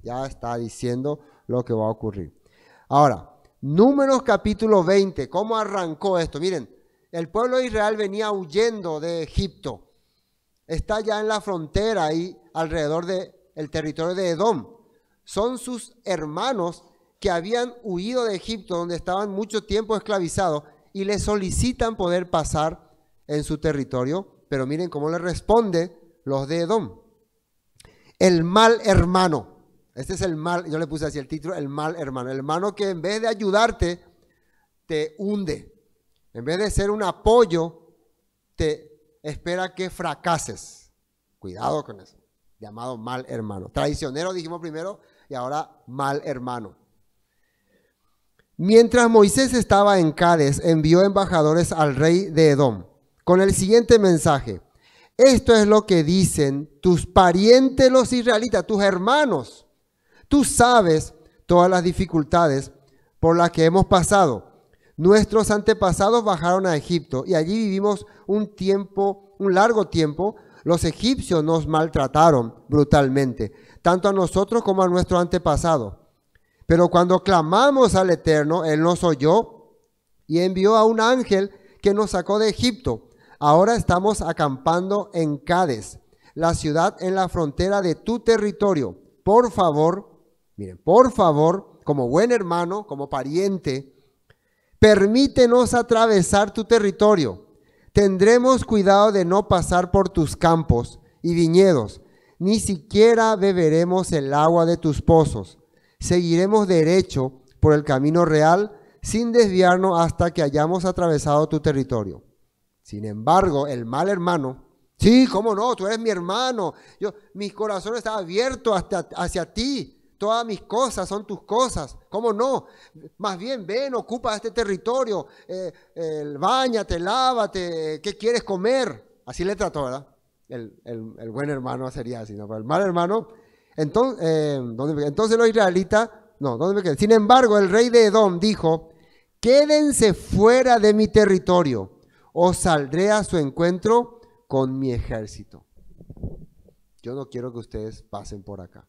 Speaker 1: Ya está diciendo lo que va a ocurrir. Ahora, Números capítulo 20, ¿cómo arrancó esto? Miren, el pueblo de Israel venía huyendo de Egipto. Está ya en la frontera y alrededor del territorio de Edom son sus hermanos que habían huido de Egipto, donde estaban mucho tiempo esclavizados, y le solicitan poder pasar en su territorio. Pero miren cómo le responde los de Edom. El mal hermano. Este es el mal, yo le puse así el título, el mal hermano. El hermano que en vez de ayudarte, te hunde. En vez de ser un apoyo, te espera que fracases. Cuidado con eso. Llamado mal hermano. Traicionero, dijimos primero, y ahora mal hermano. Mientras Moisés estaba en Cádiz, envió embajadores al rey de Edom con el siguiente mensaje. Esto es lo que dicen tus parientes los israelitas, tus hermanos. Tú sabes todas las dificultades por las que hemos pasado. Nuestros antepasados bajaron a Egipto y allí vivimos un tiempo, un largo tiempo. Los egipcios nos maltrataron brutalmente tanto a nosotros como a nuestro antepasado. Pero cuando clamamos al Eterno, Él nos oyó y envió a un ángel que nos sacó de Egipto. Ahora estamos acampando en Cádiz, la ciudad en la frontera de tu territorio. Por favor, miren, por favor, como buen hermano, como pariente, permítenos atravesar tu territorio. Tendremos cuidado de no pasar por tus campos y viñedos ni siquiera beberemos el agua de tus pozos. Seguiremos derecho por el camino real sin desviarnos hasta que hayamos atravesado tu territorio. Sin embargo, el mal hermano, sí, cómo no, tú eres mi hermano, yo, mi corazón está abierto hasta, hacia ti, todas mis cosas son tus cosas, cómo no, más bien ven, ocupa este territorio, eh, eh, bañate, lávate, ¿qué quieres comer? Así le trató, ¿verdad? El, buen hermano sería así, el mal hermano. Entonces, eh, ¿dónde, entonces los israelitas, no, ¿dónde me Sin embargo, el rey de Edom dijo, quédense fuera de mi territorio o saldré a su encuentro con mi ejército. Yo no quiero que ustedes pasen por acá.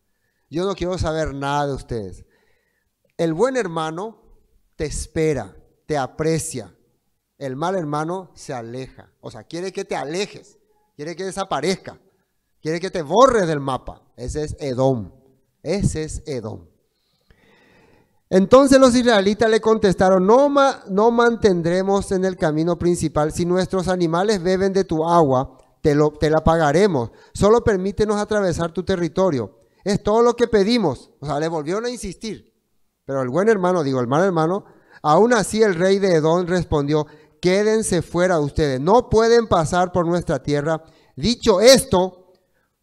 Speaker 1: Yo no quiero saber nada de ustedes. El buen hermano te espera, te aprecia. El mal hermano se aleja. O sea, quiere que te alejes. Quiere que desaparezca. Quiere que te borres del mapa. Ese es Edom. Ese es Edom. Entonces los israelitas le contestaron, no, no mantendremos en el camino principal. Si nuestros animales beben de tu agua, te, lo te la pagaremos. Solo permítenos atravesar tu territorio. Es todo lo que pedimos. O sea, le volvieron a insistir. Pero el buen hermano, digo, el mal hermano, aún así el rey de Edom respondió, quédense fuera ustedes, no pueden pasar por nuestra tierra. Dicho esto,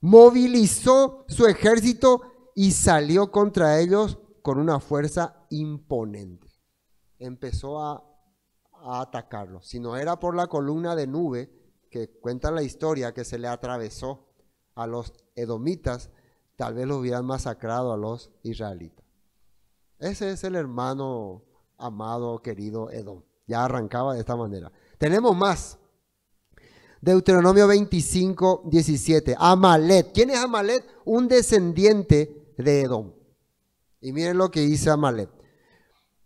Speaker 1: movilizó su ejército y salió contra ellos con una fuerza imponente. Empezó a, atacarlos. Si no era por la columna de nube, que cuenta la historia que se le atravesó a los edomitas, tal vez lo hubieran masacrado a los israelitas. Ese es el hermano amado, querido Edom. Ya arrancaba de esta manera. Tenemos más. Deuteronomio 25, 17. Amalet. ¿Quién es Amalet? Un descendiente de Edom. Y miren lo que dice Amalet.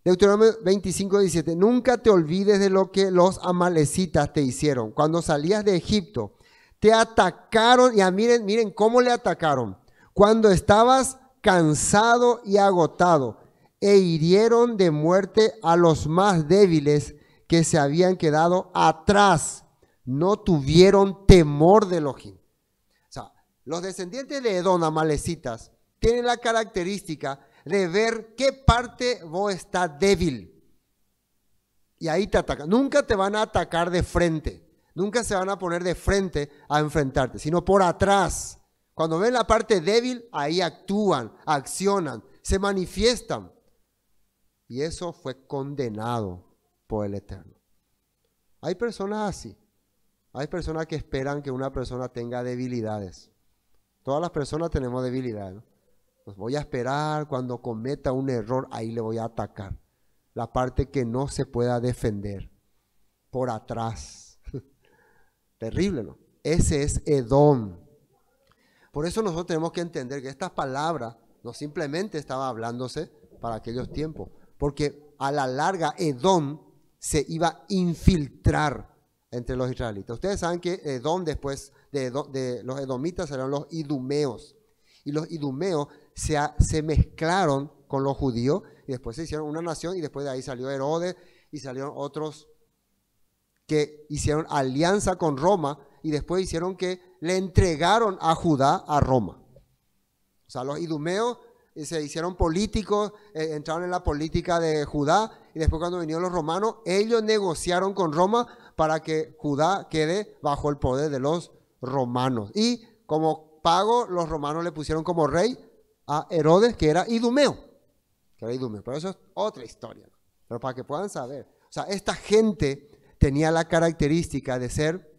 Speaker 1: Deuteronomio 25, 17. Nunca te olvides de lo que los amalecitas te hicieron. Cuando salías de Egipto, te atacaron. Ya miren, miren cómo le atacaron. Cuando estabas cansado y agotado e hirieron de muerte a los más débiles que se habían quedado atrás. No tuvieron temor de Elohim. O sea, los descendientes de Edona, amalecitas, tienen la característica de ver qué parte vos está débil. Y ahí te atacan. Nunca te van a atacar de frente. Nunca se van a poner de frente a enfrentarte, sino por atrás. Cuando ven la parte débil, ahí actúan, accionan, se manifiestan. Y eso fue condenado por el Eterno. Hay personas así. Hay personas que esperan que una persona tenga debilidades. Todas las personas tenemos debilidades. Pues voy a esperar cuando cometa un error, ahí le voy a atacar. La parte que no se pueda defender. Por atrás. Terrible, ¿no? Ese es Edom. Por eso nosotros tenemos que entender que estas palabras no simplemente estaba hablándose para aquellos tiempos, porque a la larga Edom se iba a infiltrar entre los israelitas. Ustedes saben que Edom después de, los edomitas eran los idumeos. Y los idumeos se, se mezclaron con los judíos y después se hicieron una nación y después de ahí salió Herodes y salieron otros que hicieron alianza con Roma y después hicieron que le entregaron a Judá a Roma. O sea, los idumeos y se hicieron políticos, eh, entraron en la política de Judá y después cuando vinieron los romanos, ellos negociaron con Roma para que Judá quede bajo el poder de los romanos. Y como pago, los romanos le pusieron como rey a Herodes, que era idumeo, que era idumeo, pero eso es otra historia, pero para que puedan saber. O sea, esta gente tenía la característica de ser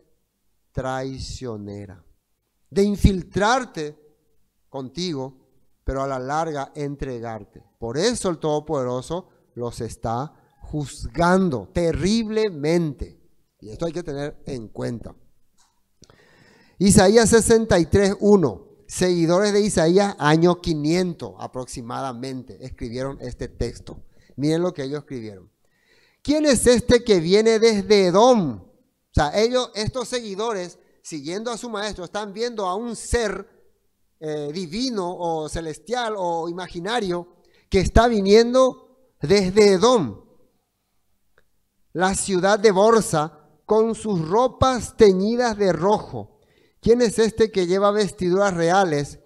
Speaker 1: traicionera, de infiltrarte contigo pero a la larga entregarte. Por eso el Todopoderoso los está juzgando terriblemente. Y esto hay que tener en cuenta. Isaías 63, 1. Seguidores de Isaías, año 500 aproximadamente, escribieron este texto. Miren lo que ellos escribieron. ¿Quién es este que viene desde Edom? O sea, ellos, estos seguidores, siguiendo a su maestro, están viendo a un ser eh, divino o celestial o imaginario que está viniendo desde Edom, la ciudad de Borsa, con sus ropas teñidas de rojo. ¿Quién es este que lleva vestiduras reales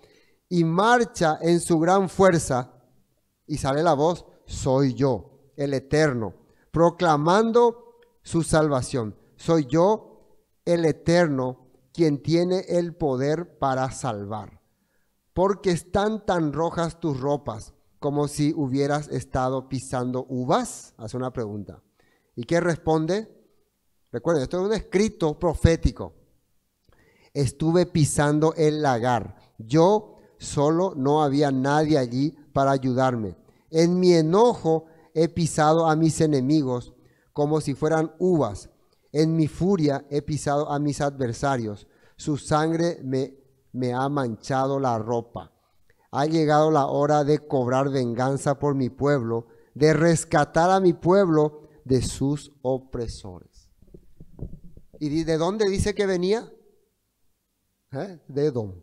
Speaker 1: y marcha en su gran fuerza? Y sale la voz, soy yo, el eterno, proclamando su salvación. Soy yo, el eterno, quien tiene el poder para salvar porque están tan rojas tus ropas, como si hubieras estado pisando uvas? Hace una pregunta. ¿Y qué responde? Recuerden, esto es un escrito profético. Estuve pisando el lagar. Yo solo no había nadie allí para ayudarme. En mi enojo he pisado a mis enemigos como si fueran uvas. En mi furia he pisado a mis adversarios. Su sangre me me ha manchado la ropa. Ha llegado la hora de cobrar venganza por mi pueblo, de rescatar a mi pueblo de sus opresores. ¿Y de dónde dice que venía? ¿Eh? De Edom.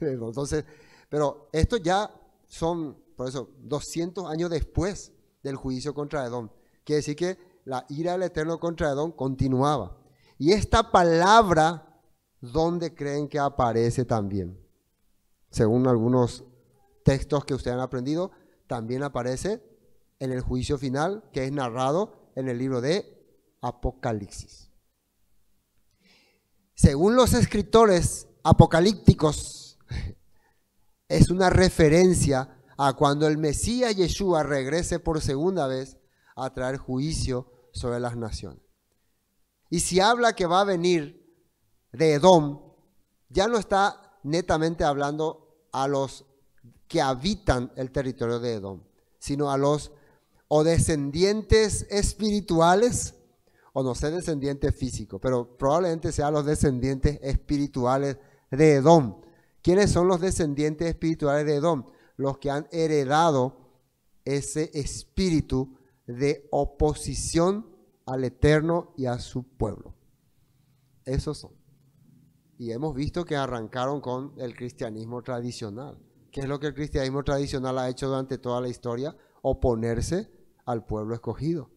Speaker 1: Entonces, pero esto ya son, por eso, 200 años después del juicio contra Edom. Quiere decir que la ira del Eterno contra Edom continuaba. Y esta palabra ¿dónde creen que aparece también? Según algunos textos que ustedes han aprendido, también aparece en el juicio final que es narrado en el libro de Apocalipsis. Según los escritores apocalípticos, es una referencia a cuando el Mesías Yeshua regrese por segunda vez a traer juicio sobre las naciones. Y si habla que va a venir de Edom, ya no está netamente hablando a los que habitan el territorio de Edom, sino a los o descendientes espirituales, o no sé, descendientes físicos, pero probablemente sean los descendientes espirituales de Edom. ¿Quiénes son los descendientes espirituales de Edom? Los que han heredado ese espíritu de oposición al Eterno y a su pueblo. Esos son. Y hemos visto que arrancaron con el cristianismo tradicional. ¿Qué es lo que el cristianismo tradicional ha hecho durante toda la historia? Oponerse al pueblo escogido.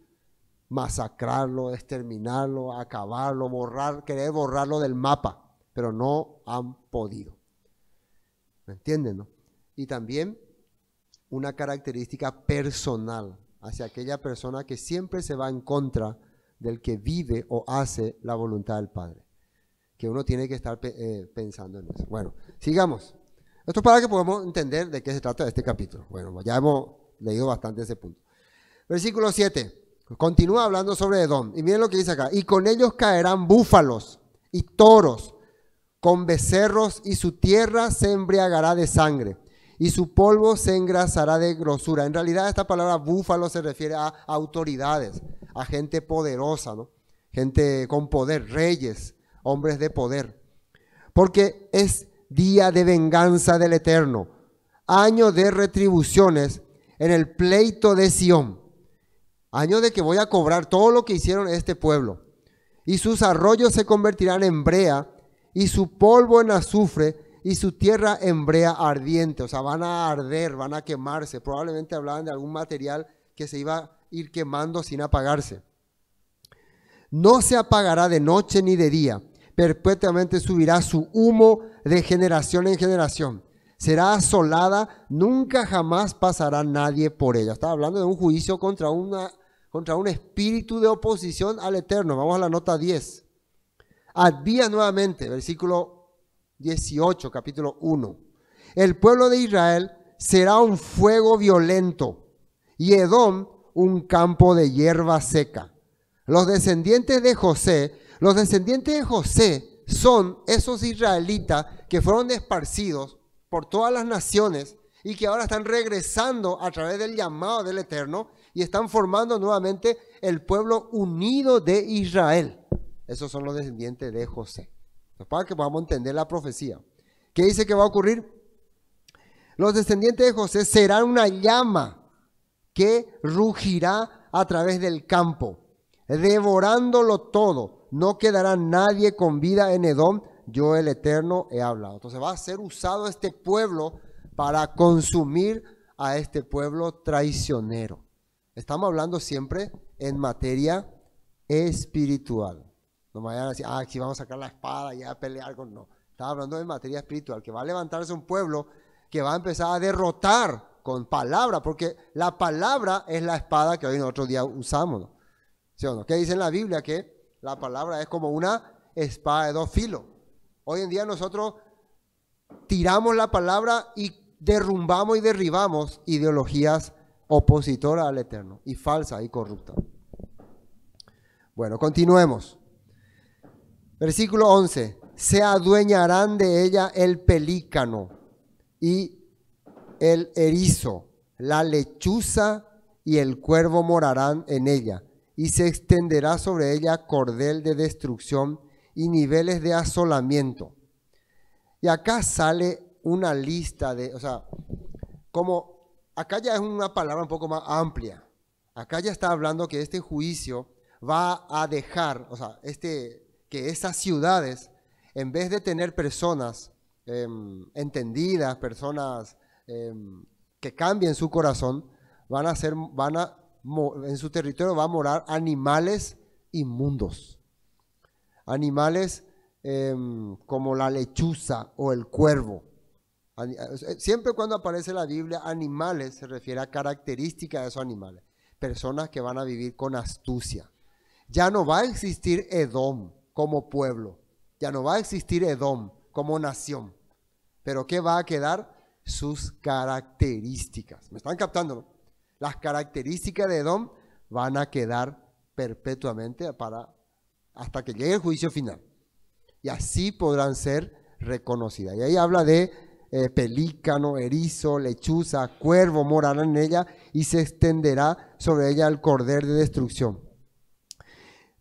Speaker 1: Masacrarlo, exterminarlo, acabarlo, borrar, querer borrarlo del mapa, pero no han podido. ¿Me entienden? No? Y también una característica personal hacia aquella persona que siempre se va en contra del que vive o hace la voluntad del Padre que uno tiene que estar eh, pensando en eso. Bueno, sigamos. Esto para que podamos entender de qué se trata este capítulo. Bueno, ya hemos leído bastante ese punto. Versículo 7. Continúa hablando sobre Edom. Y miren lo que dice acá. Y con ellos caerán búfalos y toros con becerros y su tierra se embriagará de sangre y su polvo se engrasará de grosura. En realidad esta palabra búfalo se refiere a autoridades, a gente poderosa, ¿no? gente con poder, reyes, hombres de poder. Porque es día de venganza del Eterno, año de retribuciones en el pleito de Sión, año de que voy a cobrar todo lo que hicieron este pueblo. Y sus arroyos se convertirán en brea, y su polvo en azufre, y su tierra en brea ardiente. O sea, van a arder, van a quemarse. Probablemente hablaban de algún material que se iba a ir quemando sin apagarse. No se apagará de noche ni de día. Perpetuamente subirá su humo de generación en generación. Será asolada, nunca jamás pasará nadie por ella. Estaba hablando de un juicio contra, una, contra un espíritu de oposición al eterno. Vamos a la nota 10. Advía nuevamente, versículo 18, capítulo 1. El pueblo de Israel será un fuego violento y Edom un campo de hierba seca. Los descendientes de José, los descendientes de José son esos israelitas que fueron esparcidos por todas las naciones y que ahora están regresando a través del llamado del Eterno y están formando nuevamente el pueblo unido de Israel. Esos son los descendientes de José. Para que podamos entender la profecía. ¿Qué dice que va a ocurrir? Los descendientes de José serán una llama que rugirá a través del campo devorándolo todo. No quedará nadie con vida en Edom. Yo el Eterno he hablado. Entonces va a ser usado este pueblo para consumir a este pueblo traicionero. Estamos hablando siempre en materia espiritual. No me vayan a decir, ah, aquí vamos a sacar la espada y a pelear con... No, Estamos hablando de materia espiritual, que va a levantarse un pueblo que va a empezar a derrotar con palabra, porque la palabra es la espada que hoy en otro día usamos. ¿Qué dice en la Biblia? Que la palabra es como una espada de dos filos. Hoy en día nosotros tiramos la palabra y derrumbamos y derribamos ideologías opositoras al Eterno y falsas y corruptas. Bueno, continuemos. Versículo 11. Se adueñarán de ella el pelícano y el erizo, la lechuza y el cuervo morarán en ella y se extenderá sobre ella cordel de destrucción y niveles de asolamiento. Y acá sale una lista de, o sea, como acá ya es una palabra un poco más amplia. Acá ya está hablando que este juicio va a dejar, o sea, este, que esas ciudades, en vez de tener personas em, entendidas, personas em, que cambien su corazón, van a, ser, van a en su territorio va a morar animales inmundos. Animales em, como la lechuza o el cuervo. Eh, siempre cuando aparece la Biblia, animales se refiere a características de esos animales. Personas que van a vivir con astucia. Ya no va a existir Edom como pueblo. Ya no va a existir Edom como nación. Pero ¿qué va a quedar? Sus características. ¿Me están captando? Las características de Edom van a quedar perpetuamente para, hasta que llegue el juicio final. Y así podrán ser reconocidas. Y ahí habla de eh, pelícano, erizo, lechuza, cuervo morarán en ella y se extenderá sobre ella el cordero de destrucción.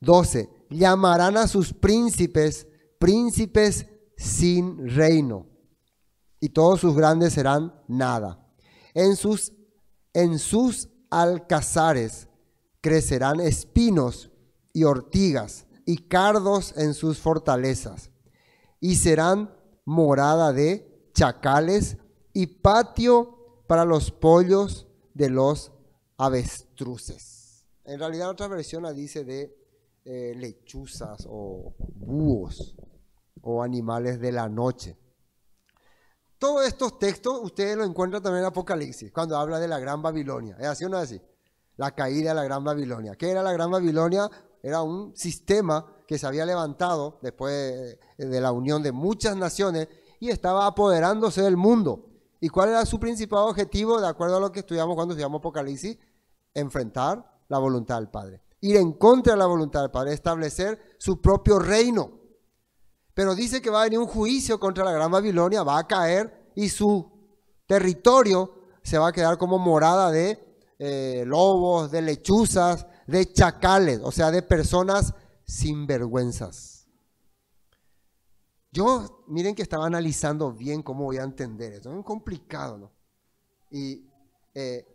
Speaker 1: 12. Llamarán a sus príncipes, príncipes sin reino, y todos sus grandes serán nada. En sus en sus alcazares crecerán espinos y ortigas y cardos en sus fortalezas, y serán morada de chacales y patio para los pollos de los avestruces. En realidad otra versión la dice de eh, lechuzas o búhos o animales de la noche. Todos estos textos ustedes lo encuentran también en Apocalipsis, cuando habla de la Gran Babilonia. ¿Es así o no es así? La caída de la Gran Babilonia. ¿Qué era la Gran Babilonia? Era un sistema que se había levantado después de la unión de muchas naciones y estaba apoderándose del mundo. ¿Y cuál era su principal objetivo, de acuerdo a lo que estudiamos cuando estudiamos Apocalipsis? Enfrentar la voluntad del Padre. Ir en contra de la voluntad del Padre, establecer su propio reino. Pero dice que va a venir un juicio contra la Gran Babilonia, va a caer y su territorio se va a quedar como morada de eh, lobos, de lechuzas, de chacales, o sea, de personas sinvergüenzas. Yo, miren que estaba analizando bien cómo voy a entender esto, es complicado, ¿no? Y eh,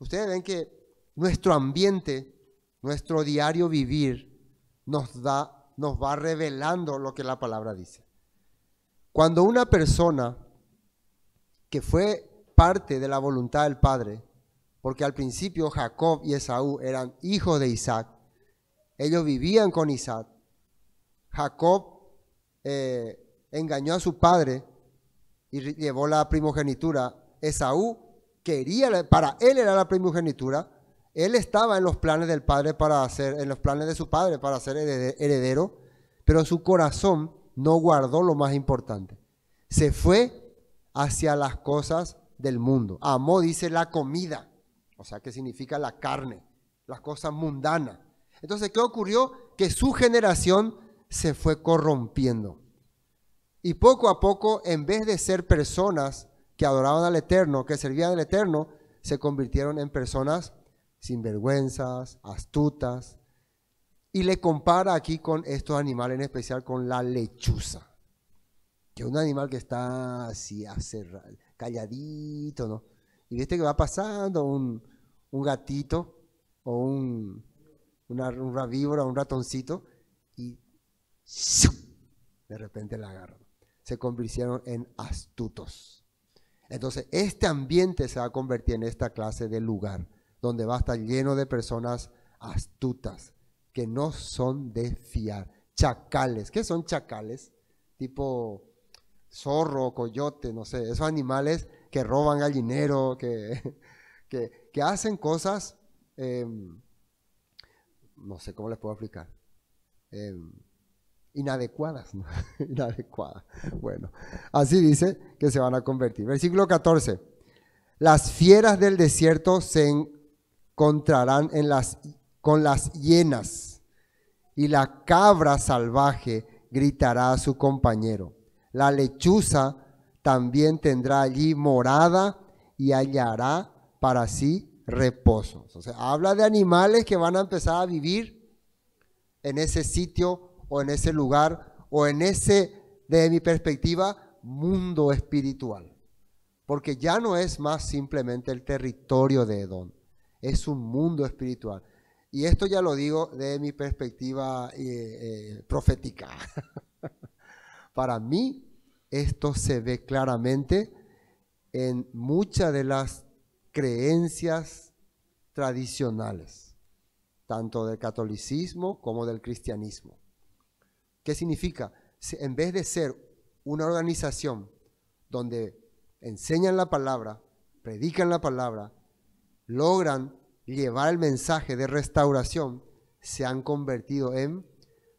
Speaker 1: ustedes ven que nuestro ambiente, nuestro diario vivir, nos da nos va revelando lo que la palabra dice. Cuando una persona que fue parte de la voluntad del Padre, porque al principio Jacob y Esaú eran hijos de Isaac, ellos vivían con Isaac, Jacob eh, engañó a su padre y llevó la primogenitura, Esaú quería, para él era la primogenitura, él estaba en los planes del padre para hacer, en los planes de su padre para ser heredero, pero su corazón no guardó lo más importante. Se fue hacia las cosas del mundo. Amó, dice, la comida, o sea, que significa la carne, las cosas mundanas. Entonces, ¿qué ocurrió? Que su generación se fue corrompiendo. Y poco a poco, en vez de ser personas que adoraban al Eterno, que servían al Eterno, se convirtieron en personas sinvergüenzas, astutas, y le compara aquí con estos animales, en especial con la lechuza, que es un animal que está así, calladito, ¿no? Y viste que va pasando un, gatito o un, una, un un ratoncito, y de repente la agarran. Se convirtieron en astutos. Entonces, este ambiente se va a convertir en esta clase de lugar donde va a estar lleno de personas astutas, que no son de fiar. Chacales, ¿qué son chacales? Tipo zorro, coyote, no sé, esos animales que roban gallinero, que, que, hacen cosas, em, no sé cómo les puedo explicar, em, inadecuadas, inadecuadas. Bueno, así dice que se van a convertir. Versículo 14. Las fieras del desierto se contrarán en las, con las hienas y la cabra salvaje gritará a su compañero. La lechuza también tendrá allí morada y hallará para sí reposo. O habla de animales que van a empezar a vivir en ese sitio o en ese lugar o en ese, desde mi perspectiva, mundo espiritual. Porque ya no es más simplemente el territorio de Edom es un mundo espiritual. Y esto ya lo digo de mi perspectiva eh, eh, profética. Para mí, esto se ve claramente en muchas de las creencias tradicionales, tanto del catolicismo como del cristianismo. ¿Qué significa? En vez de ser una organización donde enseñan la palabra, predican la palabra, logran llevar el mensaje de restauración, se han convertido en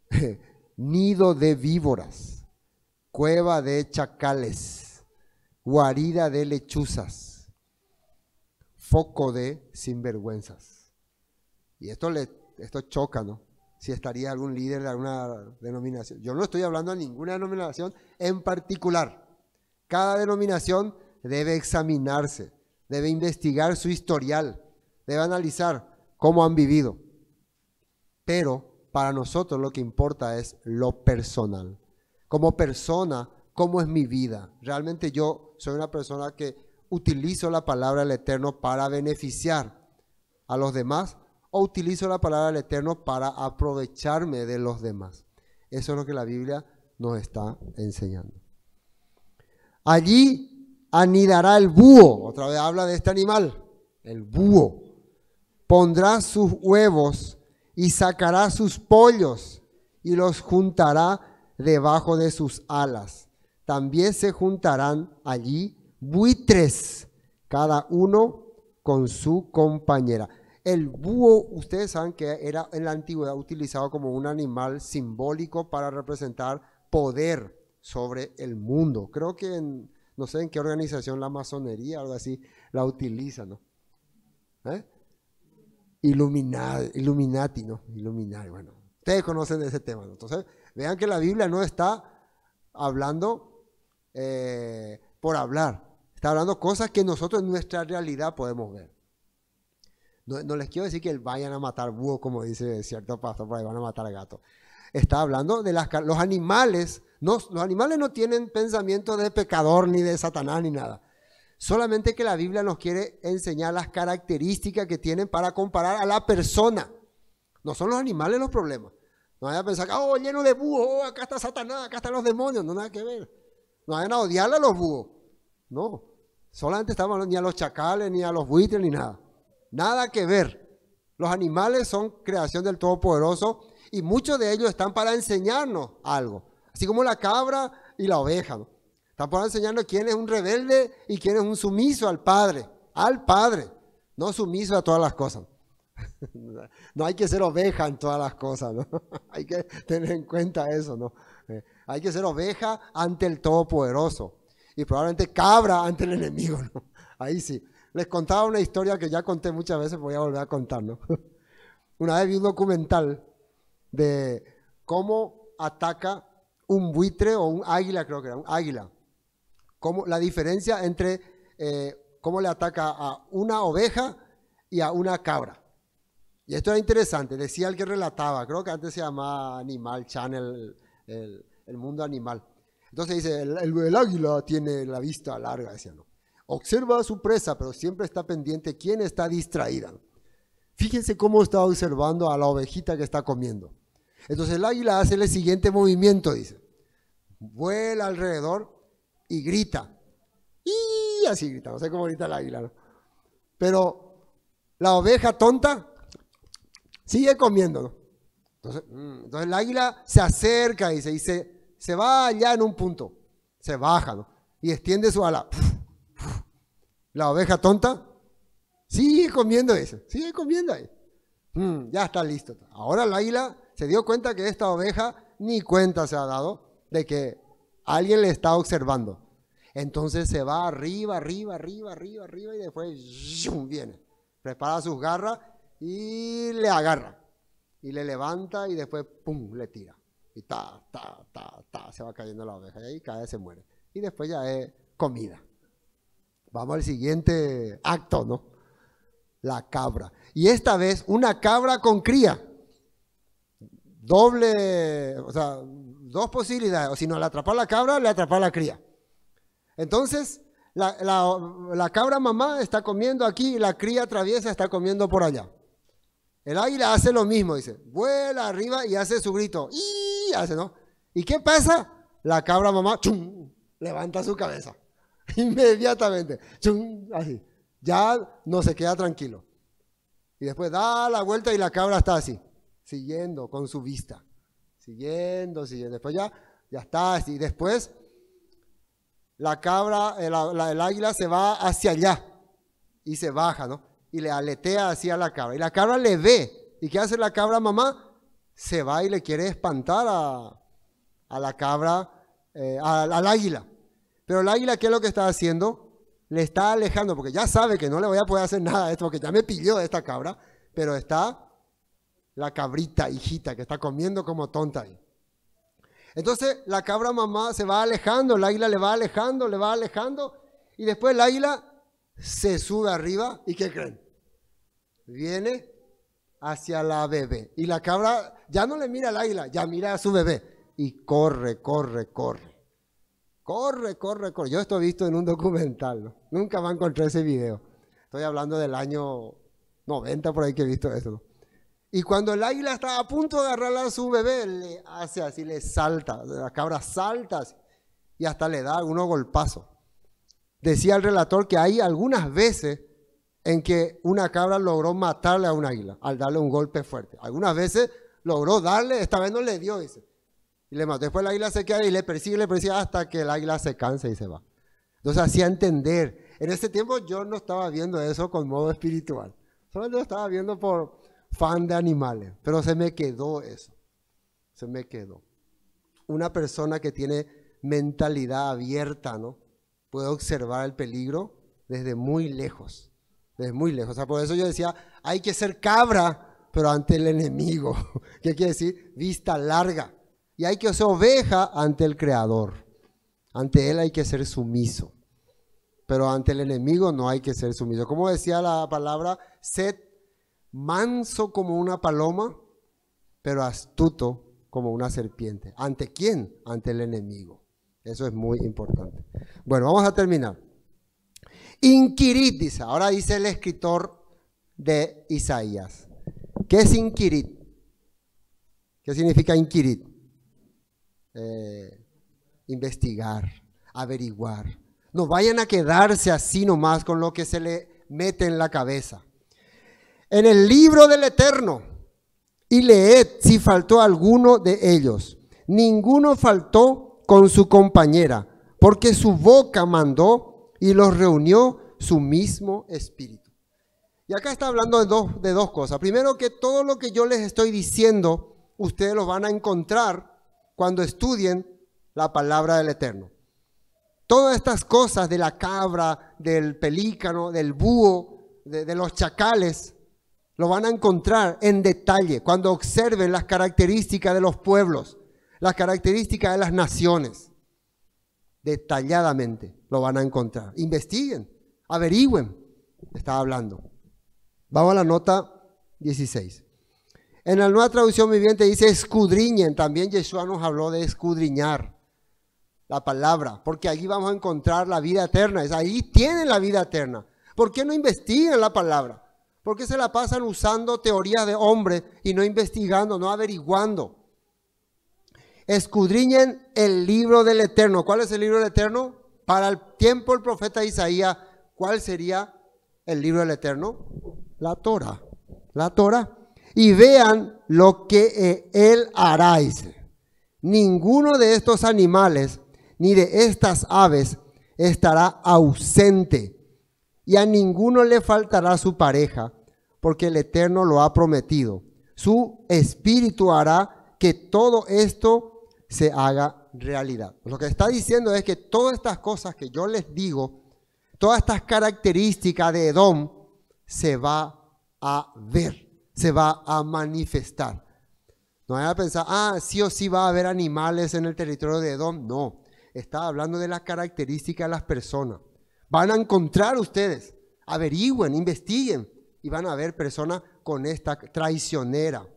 Speaker 1: nido de víboras, cueva de chacales, guarida de lechuzas, foco de sinvergüenzas. Y esto, le, esto choca, ¿no? Si estaría algún líder de alguna denominación. Yo no estoy hablando de ninguna denominación en particular. Cada denominación debe examinarse debe investigar su historial, debe analizar cómo han vivido. Pero para nosotros lo que importa es lo personal. Como persona, ¿cómo es mi vida? Realmente yo soy una persona que utilizo la palabra del Eterno para beneficiar a los demás o utilizo la palabra del Eterno para aprovecharme de los demás. Eso es lo que la Biblia nos está enseñando. Allí Anidará el búho, otra vez habla de este animal, el búho. Pondrá sus huevos y sacará sus pollos y los juntará debajo de sus alas. También se juntarán allí buitres, cada uno con su compañera. El búho, ustedes saben que era en la antigüedad utilizado como un animal simbólico para representar poder sobre el mundo. Creo que en no sé en qué organización la masonería, algo así, la utilizan ¿no? ¿Eh? Iluminati, Illuminati, ¿no? Iluminati, bueno. Ustedes conocen ese tema, Entonces, vean que la Biblia no está hablando eh, por hablar. Está hablando cosas que nosotros en nuestra realidad podemos ver. No, les quiero decir que vayan a matar búho, como dice cierto pastor, por van a matar gato. Está hablando de las, los animales los animales no tienen pensamiento de pecador ni de Satanás ni nada. Solamente que la Biblia nos quiere enseñar las características que tienen para comparar a la persona. No son los animales los problemas. No vayan a pensar, ah, oh, lleno de búhos, oh, acá está Satanás, acá están los demonios, no nada que ver. No vayan a odiar a los búhos. No, solamente estamos ni a los chacales, ni a los buitres, ni nada. Nada que ver. Los animales son creación del Todopoderoso y muchos de ellos están para enseñarnos algo. Así como la cabra y la oveja. ¿no? Tampoco enseñando quién es un rebelde y quién es un sumiso al Padre. Al Padre. No sumiso a todas las cosas. No hay que ser oveja en todas las cosas, ¿no? Hay que tener en cuenta eso, ¿no? Eh, hay que ser oveja ante el Todopoderoso y probablemente cabra ante el enemigo, Ahí sí. Les contaba una historia que ya conté muchas veces, voy a volver a contar, ¿no? Una vez vi un documental de cómo ataca un buitre o un águila, creo que era, un águila. Como la diferencia entre eh, cómo le ataca a una oveja y a una cabra. Y esto era interesante, decía el que relataba, creo que antes se llamaba Animal Channel, el, mundo animal. Entonces dice, el, águila tiene la vista larga, decía, ¿no? Observa a su presa, pero siempre está pendiente quién está distraída. Fíjense cómo está observando a la ovejita que está comiendo. Entonces el águila hace el siguiente movimiento, dice vuela alrededor y grita. Y así grita, no sé cómo grita el águila. Pero la oveja tonta sigue comiéndolo Entonces, mm, entonces, el águila se acerca y se, dice se, va allá en un punto, se baja y extiende su ala. La oveja tonta sigue comiendo eso, sigue comiendo ahí. Mm, ya está listo. Ahora el águila se dio cuenta que esta oveja ni cuenta se ha dado de que alguien le está observando. Entonces se va arriba, arriba, arriba, arriba, arriba y después viene. Prepara sus garras y le agarra. Y le levanta y después ¡pum! le tira. Y ta, ta, ta, ta, se va cayendo la oveja y cada vez se muere. Y después ya es comida. Vamos al siguiente acto, ¿no? La cabra. Y esta vez una cabra con cría. Doble, o sea, dos posibilidades, o si no, le atrapa la cabra, le atrapa la cría. Entonces, la, cabra mamá está comiendo aquí y la cría traviesa está comiendo por allá. El águila hace lo mismo, dice, vuela arriba y hace su grito. Y hace, ¿no? ¿Y qué pasa? La cabra mamá chum, levanta su cabeza. Inmediatamente. así. Ya no se queda tranquilo. Y después da la vuelta y la cabra está así, siguiendo con su vista siguiendo, siguiendo. Después ya, ya está. Y después la cabra, eh, el, águila se va hacia allá y se baja, ¿no? Y le aletea hacia la cabra. Y la cabra le ve. ¿Y qué hace la cabra mamá? Se va y le quiere espantar a, la cabra, eh, al águila. Pero el águila, ¿qué es lo que está haciendo? Le está alejando, porque ya sabe que no le voy a poder hacer nada esto, porque ya me pilló esta cabra, pero está la cabrita hijita que está comiendo como tonta ahí. Entonces la cabra mamá se va alejando, el águila le va alejando, le va alejando, y después el águila se sube arriba y ¿qué creen? Viene hacia la bebé. Y la cabra ya no le mira al águila, ya mira a su bebé. Y corre, corre, corre. Corre, corre, corre. Yo esto he visto en un documental, nunca me encontré ese video. Estoy hablando del año 90 por ahí que he visto eso. Y cuando el águila estaba a punto de agarrar a su bebé, le hace así, le salta, la cabra salta y hasta le da algunos golpazos. Decía el relator que hay algunas veces en que una cabra logró matarle a un águila al darle un golpe fuerte. Algunas veces logró darle, esta vez no le dio, dice. Y le mató. Después el águila se queda y le persigue, le persigue hasta que el águila se cansa y se va. Entonces hacía entender. En ese tiempo yo no estaba viendo eso con modo espiritual. Solo lo estaba viendo por, fan de animales, pero se me quedó eso, se me quedó. Una persona que tiene mentalidad abierta, ¿no? Puede observar el peligro desde muy lejos, desde muy lejos. O sea, por eso yo decía, hay que ser cabra, pero ante el enemigo. ¿Qué quiere decir? Vista larga. Y hay que ser oveja ante el Creador. Ante Él hay que ser sumiso. Pero ante el enemigo no hay que ser sumiso. Como decía la palabra, set manso como una paloma, pero astuto como una serpiente. ¿Ante quién? Ante el enemigo. Eso es muy importante. Bueno, vamos a terminar. Inquirid, Ahora dice el escritor de Isaías. ¿Qué es inquirid? ¿Qué significa inquirid? Eh, investigar, averiguar. No vayan a quedarse así nomás con lo que se le mete en la cabeza en el libro del Eterno y leed si faltó alguno de ellos. Ninguno faltó con su compañera, porque su boca mandó y los reunió su mismo espíritu. Y acá está hablando de dos, de dos cosas. Primero que todo lo que yo les estoy diciendo, ustedes lo van a encontrar cuando estudien la palabra del Eterno. Todas estas cosas de la cabra, del pelícano, del búho, de los chacales, lo van a encontrar en detalle cuando observen las características de los pueblos, las características de las naciones. Detalladamente lo van a encontrar. Investiguen, averigüen. Estaba hablando. Vamos a la nota 16. En la nueva traducción viviente dice escudriñen. También Yeshua nos habló de escudriñar la palabra, porque allí vamos a encontrar la vida eterna. Es ahí tienen la vida eterna. ¿Por qué no investiguen la palabra? ¿Por qué se la pasan usando teorías de hombre y no investigando, no averiguando? Escudriñen el libro del Eterno. ¿Cuál es el libro del Eterno? Para el tiempo el profeta Isaías, ¿cuál sería el libro del Eterno? La Torah. La Torah. Y vean lo que eh, él hará, Ninguno de estos animales ni de estas aves estará ausente y a ninguno le faltará su pareja, porque el Eterno lo ha prometido. Su espíritu hará que todo esto se haga realidad. Lo que está diciendo es que todas estas cosas que yo les digo, todas estas características de Edom, se va a ver, se va a manifestar. No vayan a pensar, ah, sí o sí va a haber animales en el territorio de Edom. No, está hablando de las características de las personas. Van a encontrar ustedes, averigüen, investiguen y van a ver personas con esta traicionera,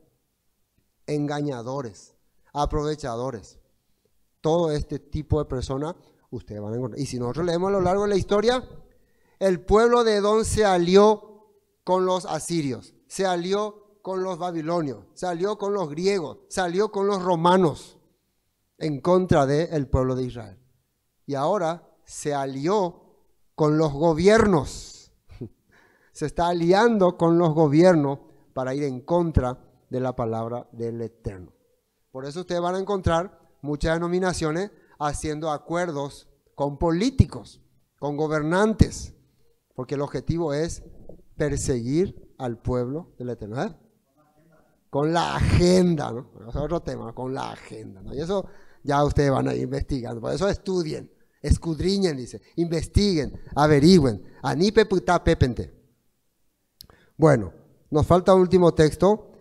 Speaker 1: engañadores, aprovechadores. Todo este tipo de personas ustedes van a encontrar. Y si nosotros leemos a lo largo de la historia, el pueblo de Edom se alió con los asirios, se alió con los babilonios, salió con los griegos, salió con los romanos en contra del pueblo de Israel. Y ahora se alió con los gobiernos. Se está aliando con los gobiernos para ir en contra de la palabra del Eterno. Por eso ustedes van a encontrar muchas denominaciones haciendo acuerdos con políticos, con gobernantes, porque el objetivo es perseguir al pueblo del Eterno. Con la agenda, ¿no? es otro tema, con la agenda. Y eso ya ustedes van a ir investigando, por eso estudien escudriñen, dice, investiguen, averigüen, pepente. Bueno, nos falta un último texto.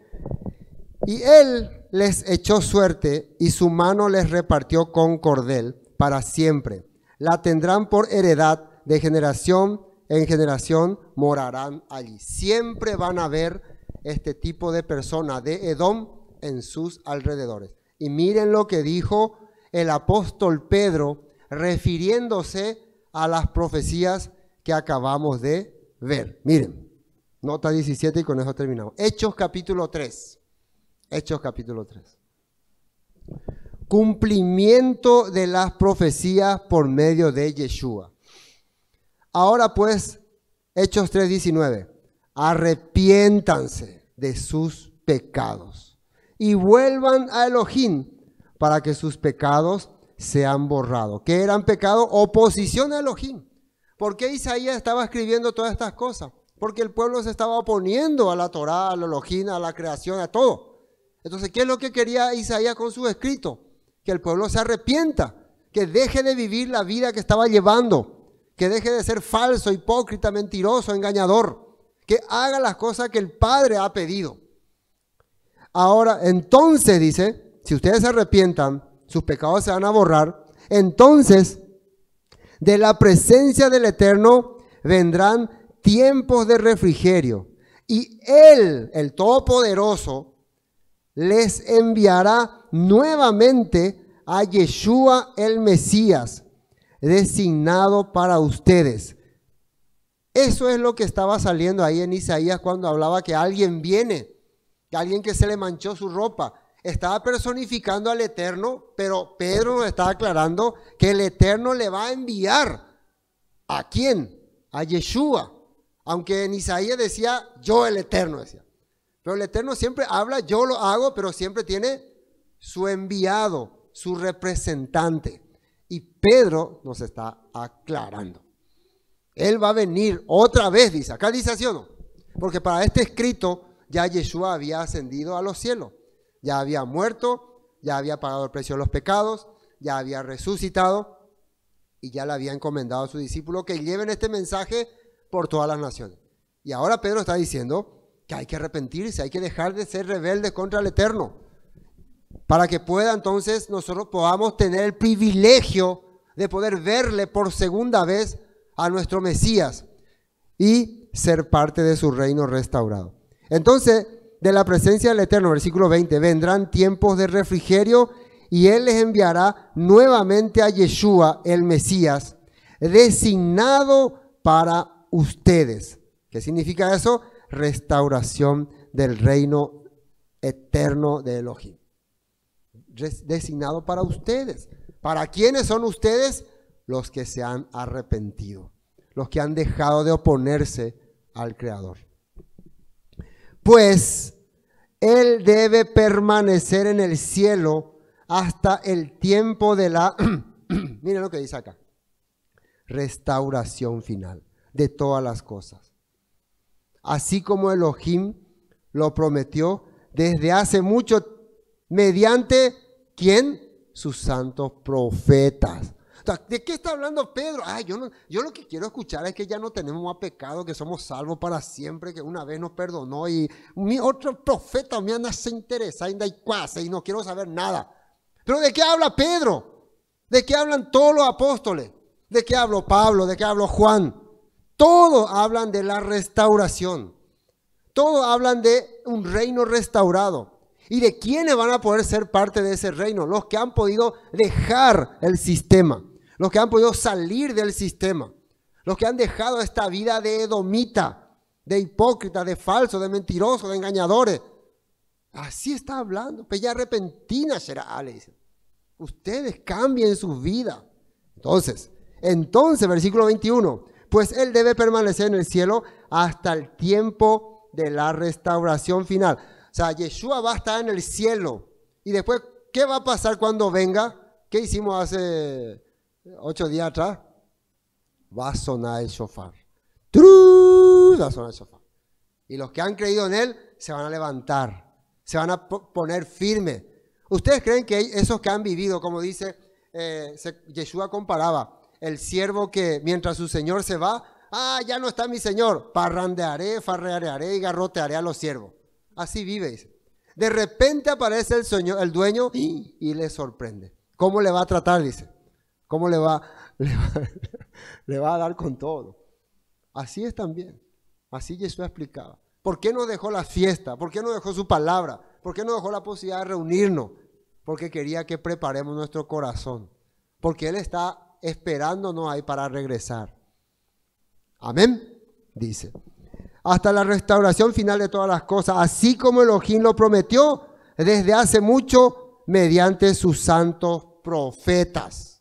Speaker 1: Y él les echó suerte y su mano les repartió con cordel para siempre. La tendrán por heredad de generación en generación, morarán allí. Siempre van a ver este tipo de persona de Edom en sus alrededores. Y miren lo que dijo el apóstol Pedro refiriéndose a las profecías que acabamos de ver. Miren, nota 17 y con eso terminamos. Hechos capítulo 3. Hechos capítulo 3. Cumplimiento de las profecías por medio de Yeshua. Ahora pues, Hechos 3:19. Arrepiéntanse de sus pecados y vuelvan a Elohim para que sus pecados se han borrado, que eran pecado oposición a Elohim. ¿Por qué Isaías estaba escribiendo todas estas cosas? Porque el pueblo se estaba oponiendo a la Torá, a la Elohim, a la creación, a todo. Entonces, ¿qué es lo que quería Isaías con su escrito? Que el pueblo se arrepienta, que deje de vivir la vida que estaba llevando, que deje de ser falso, hipócrita, mentiroso, engañador, que haga las cosas que el Padre ha pedido. Ahora, entonces dice, si ustedes se arrepientan, sus pecados se van a borrar, entonces de la presencia del Eterno vendrán tiempos de refrigerio. Y Él, el Todopoderoso, les enviará nuevamente a Yeshua el Mesías, designado para ustedes. Eso es lo que estaba saliendo ahí en Isaías cuando hablaba que alguien viene, que alguien que se le manchó su ropa, estaba personificando al Eterno, pero Pedro nos está aclarando que el Eterno le va a enviar. ¿A quién? A Yeshua. Aunque en Isaías decía yo el Eterno, decía. Pero el Eterno siempre habla, yo lo hago, pero siempre tiene su enviado, su representante. Y Pedro nos está aclarando. Él va a venir otra vez, dice. Acá dice así o no. Porque para este escrito ya Yeshua había ascendido a los cielos. Ya había muerto, ya había pagado el precio de los pecados, ya había resucitado y ya le había encomendado a su discípulo que lleven este mensaje por todas las naciones. Y ahora Pedro está diciendo que hay que arrepentirse, hay que dejar de ser rebeldes contra el Eterno, para que pueda entonces nosotros podamos tener el privilegio de poder verle por segunda vez a nuestro Mesías y ser parte de su reino restaurado. Entonces, de la presencia del Eterno, versículo 20, vendrán tiempos de refrigerio y Él les enviará nuevamente a Yeshua, el Mesías, designado para ustedes. ¿Qué significa eso? Restauración del reino eterno de Elohim. Designado para ustedes. ¿Para quiénes son ustedes? Los que se han arrepentido, los que han dejado de oponerse al Creador. Pues él debe permanecer en el cielo hasta el tiempo de la, miren lo que dice acá, restauración final de todas las cosas. Así como Elohim lo prometió desde hace mucho, mediante quién? Sus santos profetas. ¿De qué está hablando Pedro? yo, no, yo lo que quiero escuchar es que ya no tenemos más pecado, que somos salvos para siempre, que una vez nos perdonó y mi otro profeta me anda se interesa y no quiero saber nada. Pero ¿de qué habla Pedro? ¿De qué hablan todos los apóstoles? ¿De qué habló Pablo? ¿De qué habló Juan? Todos hablan de la restauración. Todos hablan de un reino restaurado. ¿Y de quiénes van a poder ser parte de ese reino? Los que han podido dejar el sistema los que han podido salir del sistema, los que han dejado esta vida de edomita, de hipócrita, de falso, de mentiroso, de engañadores. Así está hablando, Pues ya repentina será, ah, Ustedes cambien su vida. Entonces, entonces, versículo 21, pues él debe permanecer en el cielo hasta el tiempo de la restauración final. O sea, Yeshua va a estar en el cielo. Y después, ¿qué va a pasar cuando venga? ¿Qué hicimos hace ocho días atrás, va a sonar el sofá. ¡Tru! Va a sonar el Y los que han creído en él se van a levantar, se van a poner firme. ¿Ustedes creen que esos que han vivido, como dice eh, Yeshua comparaba, el siervo que mientras su señor se va, ah, ya no está mi señor, parrandearé, farrearé y garrotearé a los siervos. Así viveis. De repente aparece el, sueño, el dueño y, y le sorprende. ¿Cómo le va a tratar? Dice. ¿Cómo le va, le va, a dar con todo? Así es también. Así Jesús explicaba. ¿Por qué no dejó la fiesta? ¿Por qué no dejó su palabra? ¿Por qué no dejó la posibilidad de reunirnos? Porque quería que preparemos nuestro corazón. Porque Él está esperándonos ahí para regresar. Amén, dice. Hasta la restauración final de todas las cosas, así como Elohim lo prometió desde hace mucho mediante sus santos profetas.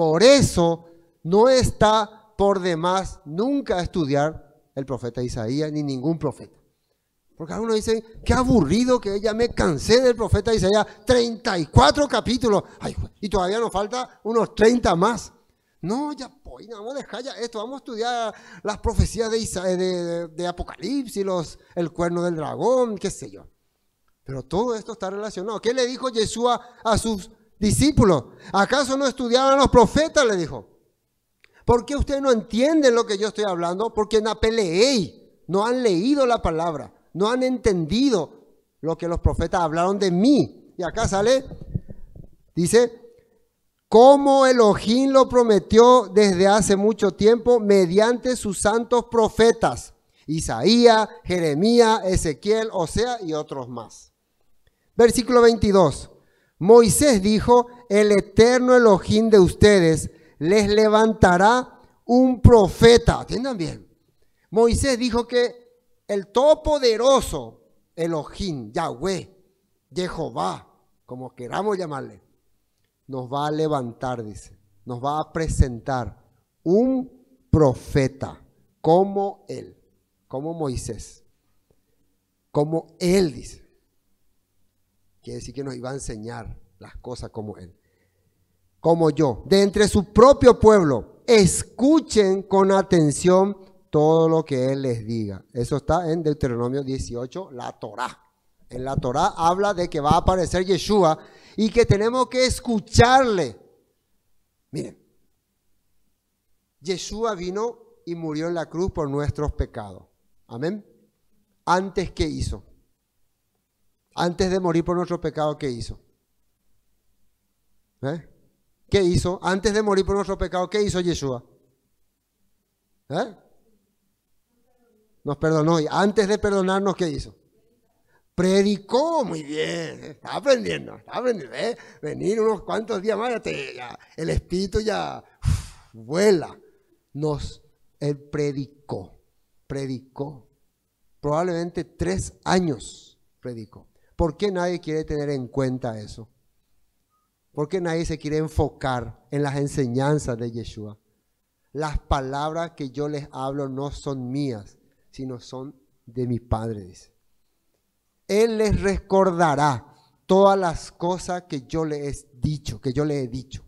Speaker 1: Por eso no está por demás nunca estudiar el profeta Isaías ni ningún profeta. Porque algunos dicen, qué aburrido que ya me cansé del profeta Isaías, 34 capítulos, y todavía nos falta unos 30 más. No, ya, pues, vamos a dejar ya esto, vamos a estudiar las profecías eh, de, de, Apocalipsis, los, el cuerno del dragón, qué sé yo. Pero todo esto está relacionado. ¿Qué le dijo Jesús a sus Discípulo, ¿acaso no estudiaron los profetas? Le dijo. ¿Por qué ustedes no entienden lo que yo estoy hablando? Porque no peleé, no han leído la palabra, no han entendido lo que los profetas hablaron de mí. Y acá sale, dice, como Elohim lo prometió desde hace mucho tiempo mediante sus santos profetas, Isaías, Jeremías, Ezequiel, Osea y otros más. Versículo 22. Moisés dijo, el eterno Elohim de ustedes les levantará un profeta. Atiendan bien. Moisés dijo que el todopoderoso Elohim, Yahweh, Jehová, como queramos llamarle, nos va a levantar, dice, nos va a presentar un profeta como él, como Moisés, como él, dice. Quiere decir que nos iba a enseñar las cosas como Él, como yo. De entre su propio pueblo, escuchen con atención todo lo que Él les diga. Eso está en Deuteronomio 18, la Torá. En la Torá habla de que va a aparecer Yeshua y que tenemos que escucharle. Miren, Yeshua vino y murió en la cruz por nuestros pecados. Amén. Antes que hizo antes de morir por nuestro pecado, ¿qué hizo? ¿Eh? ¿Qué hizo? Antes de morir por nuestro pecado, ¿qué hizo Yeshua? ¿Eh? Nos perdonó. Y antes de perdonarnos, ¿qué hizo? Predicó muy bien. Está aprendiendo, está aprendiendo. ¿eh? Venir unos cuantos días más, ya el espíritu ya vuela. Nos, él predicó, predicó. Probablemente tres años predicó. ¿Por qué nadie quiere tener en cuenta eso? ¿Por qué nadie se quiere enfocar en las enseñanzas de Yeshua? Las palabras que yo les hablo no son mías, sino son de mi Padre, Él les recordará todas las cosas que yo les he dicho, que yo les he dicho.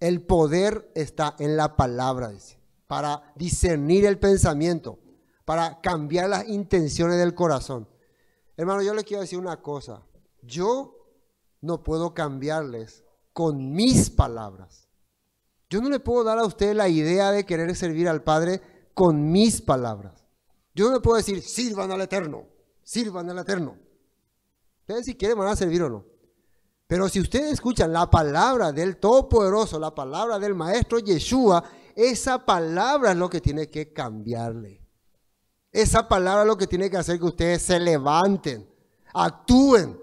Speaker 1: El poder está en la palabra, dice, para discernir el pensamiento, para cambiar las intenciones del corazón. Hermano, yo le quiero decir una cosa. Yo no puedo cambiarles con mis palabras. Yo no le puedo dar a usted la idea de querer servir al Padre con mis palabras. Yo no le puedo decir, sirvan al Eterno, sirvan al Eterno. Ustedes si quieren van a servir o no. Pero si ustedes escuchan la palabra del Todopoderoso, la palabra del Maestro Yeshua, esa palabra es lo que tiene que cambiarle. Esa palabra lo que tiene que hacer que ustedes se levanten, actúen.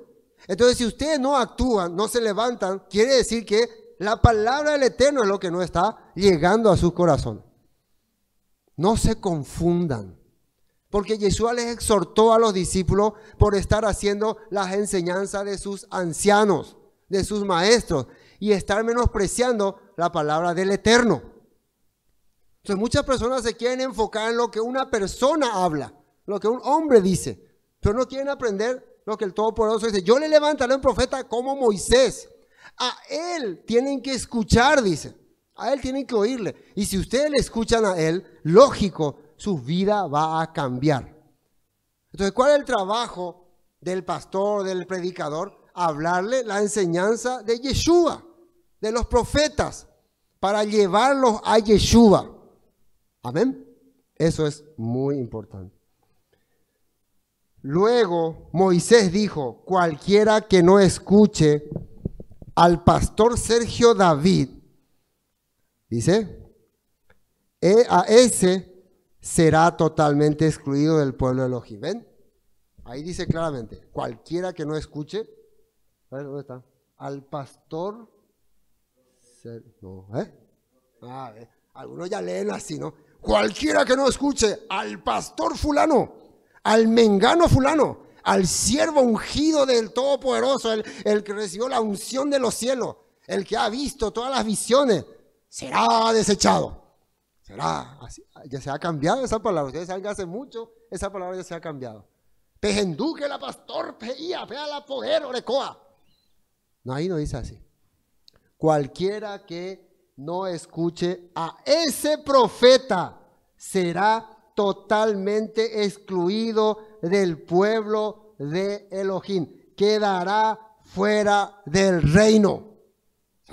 Speaker 1: Entonces, si ustedes no actúan, no se levantan, quiere decir que la palabra del Eterno es lo que no está llegando a sus corazones. No se confundan. Porque Yeshua les exhortó a los discípulos por estar haciendo las enseñanzas de sus ancianos, de sus maestros, y estar menospreciando la palabra del Eterno. Entonces muchas personas se quieren enfocar en lo que una persona habla, lo que un hombre dice, pero no quieren aprender lo que el Todopoderoso dice. Yo le levantaré un profeta como Moisés. A él tienen que escuchar, dice. A él tienen que oírle. Y si ustedes le escuchan a él, lógico, su vida va a cambiar. Entonces, ¿cuál es el trabajo del pastor, del predicador? Hablarle la enseñanza de Yeshua, de los profetas, para llevarlos a Yeshua. Amén. Eso es muy importante. Luego Moisés dijo, cualquiera que no escuche al pastor Sergio David, dice, e, a ese será totalmente excluido del pueblo de Elohim. ¿Ven? Ahí dice claramente, cualquiera que no escuche, ¿dónde está? Al pastor, Sergio ¿eh? Ah, algunos ya leen así, ¿no? Cualquiera que no escuche al pastor fulano, al mengano fulano, al siervo ungido del Todopoderoso, el, que recibió la unción de los cielos, el que ha visto todas las visiones, será desechado. Será, ya se ha cambiado esa palabra. Ustedes saben que hace mucho esa palabra ya se ha cambiado. Pejenduque la pastor, peía, pea la poder, orecoa. No, ahí no dice así. Cualquiera que no escuche a ese profeta, será totalmente excluido del pueblo de Elohim. Quedará fuera del reino.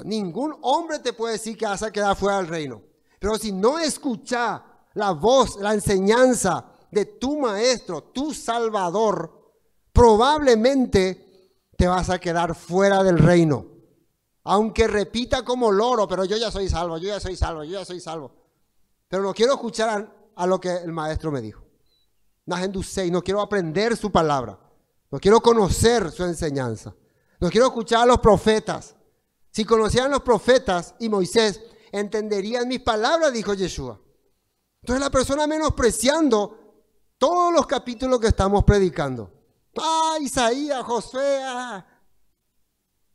Speaker 1: Ningún hombre te puede decir que vas a quedar fuera del reino. Pero si no escucha la voz, la enseñanza de tu maestro, tu salvador, probablemente te vas a quedar fuera del reino. Aunque repita como loro, pero yo ya soy salvo, yo ya soy salvo, yo ya soy salvo. Pero no quiero escuchar a, lo que el maestro me dijo. No quiero aprender su palabra. No quiero conocer su enseñanza. No quiero escuchar a los profetas. Si conocieran los profetas y Moisés, entenderían mis palabras, dijo Yeshua. Entonces la persona menospreciando todos los capítulos que estamos predicando. Ah, Isaías, José, ah,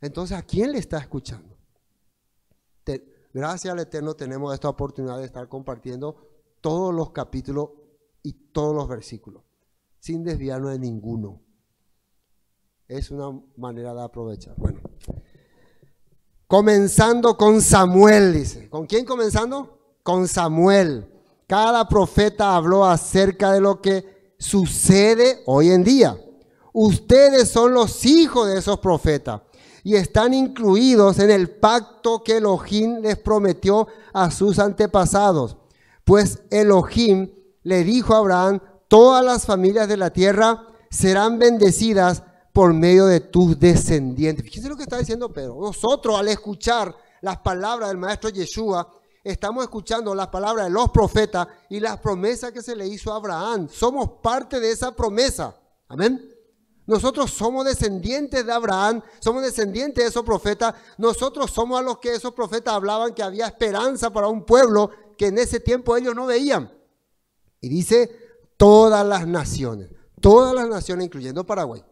Speaker 1: entonces, ¿a quién le está escuchando? gracias al Eterno tenemos esta oportunidad de estar compartiendo todos los capítulos y todos los versículos, sin desviarnos de ninguno. Es una manera de aprovechar. Bueno, comenzando con Samuel, dice. ¿Con quién comenzando? Con Samuel. Cada profeta habló acerca de lo que sucede hoy en día. Ustedes son los hijos de esos profetas y están incluidos en el pacto que Elohim les prometió a sus antepasados. Pues Elohim le dijo a Abraham, todas las familias de la tierra serán bendecidas por medio de tus descendientes. Fíjense lo que está diciendo Pedro. Nosotros al escuchar las palabras del maestro Yeshua, estamos escuchando las palabras de los profetas y las promesas que se le hizo a Abraham. Somos parte de esa promesa. Amén. Nosotros somos descendientes de Abraham, somos descendientes de esos profetas. Nosotros somos a los que esos profetas hablaban que había esperanza para un pueblo que en ese tiempo ellos no veían. Y dice, todas las naciones, todas las naciones, incluyendo Paraguay.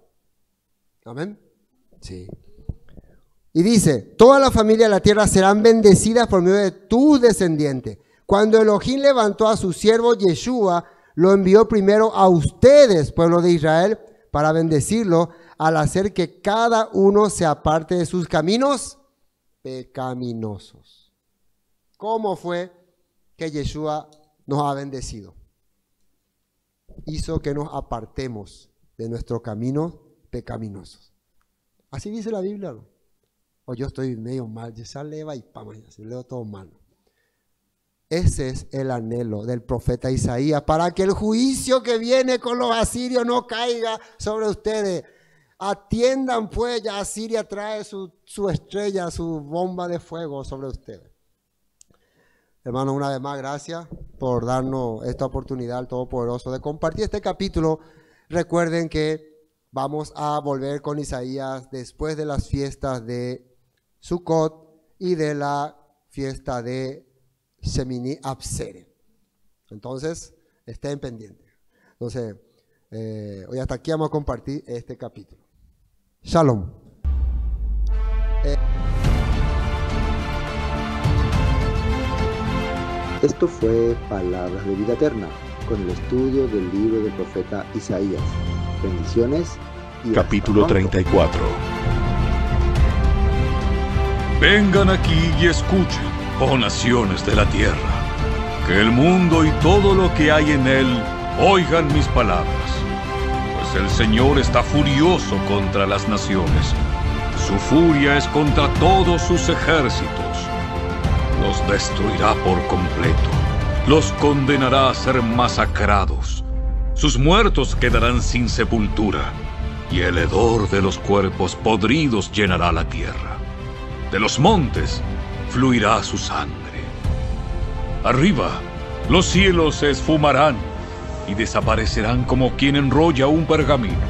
Speaker 1: Amén. Sí. Y dice, toda la familia de la tierra serán bendecidas por medio de tu descendiente. Cuando Elohim levantó a su siervo Yeshua, lo envió primero a ustedes, pueblo de Israel, para bendecirlo al hacer que cada uno se aparte de sus caminos pecaminosos. ¿Cómo fue que Yeshua nos ha bendecido? Hizo que nos apartemos de nuestro camino pecaminoso. Así dice la Biblia. O yo estoy medio mal, ya se leva y pam, ya se leo todo mal. Ese es el anhelo del profeta Isaías, para que el juicio que viene con los asirios no caiga sobre ustedes. Atiendan pues, ya Asiria trae su, estrella, su bomba de fuego sobre ustedes. Hermanos, una vez más, gracias por darnos esta oportunidad al Todopoderoso de compartir este capítulo. Recuerden que vamos a volver con Isaías después de las fiestas de Sucot y de la fiesta de semini absere Entonces, estén pendientes. Entonces, eh, hoy hasta aquí vamos a compartir este capítulo. Shalom. Eh, esto fue Palabras de Vida Eterna, con el estudio del libro del profeta Isaías. Bendiciones.
Speaker 2: Y Capítulo 34. Vengan aquí y escuchen oh naciones de la tierra, que el mundo y todo lo que hay en él oigan mis palabras, pues el Señor está furioso contra las naciones, su furia es contra todos sus ejércitos, los destruirá por completo, los condenará a ser masacrados, sus muertos quedarán sin sepultura, y el hedor de los cuerpos podridos llenará la tierra. De los montes fluirá su sangre. Arriba, los cielos se esfumarán y desaparecerán como quien enrolla un pergamino.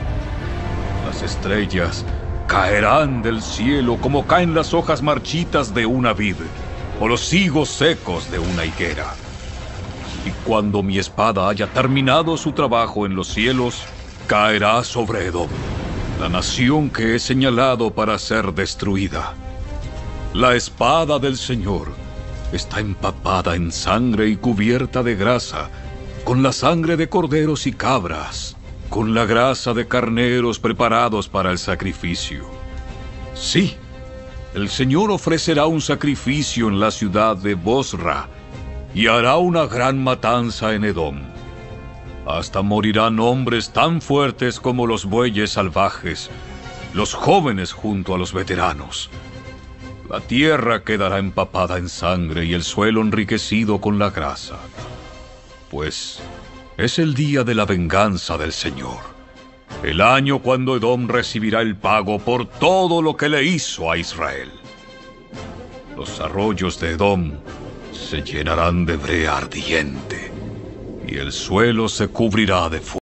Speaker 2: Las estrellas caerán del cielo como caen las hojas marchitas de una vid o los higos secos de una higuera. Y cuando mi espada haya terminado su trabajo en los cielos, caerá sobre Edom, la nación que he señalado para ser destruida. La espada del Señor está empapada en sangre y cubierta de grasa, con la sangre de corderos y cabras, con la grasa de carneros preparados para el sacrificio. Sí, el Señor ofrecerá un sacrificio en la ciudad de Bosra y hará una gran matanza en Edom. Hasta morirán hombres tan fuertes como los bueyes salvajes, los jóvenes junto a los veteranos, la tierra quedará empapada en sangre y el suelo enriquecido con la grasa. Pues es el día de la venganza del Señor, el año cuando Edom recibirá el pago por todo lo que le hizo a Israel. Los arroyos de Edom se llenarán de brea ardiente y el suelo se cubrirá de fuego.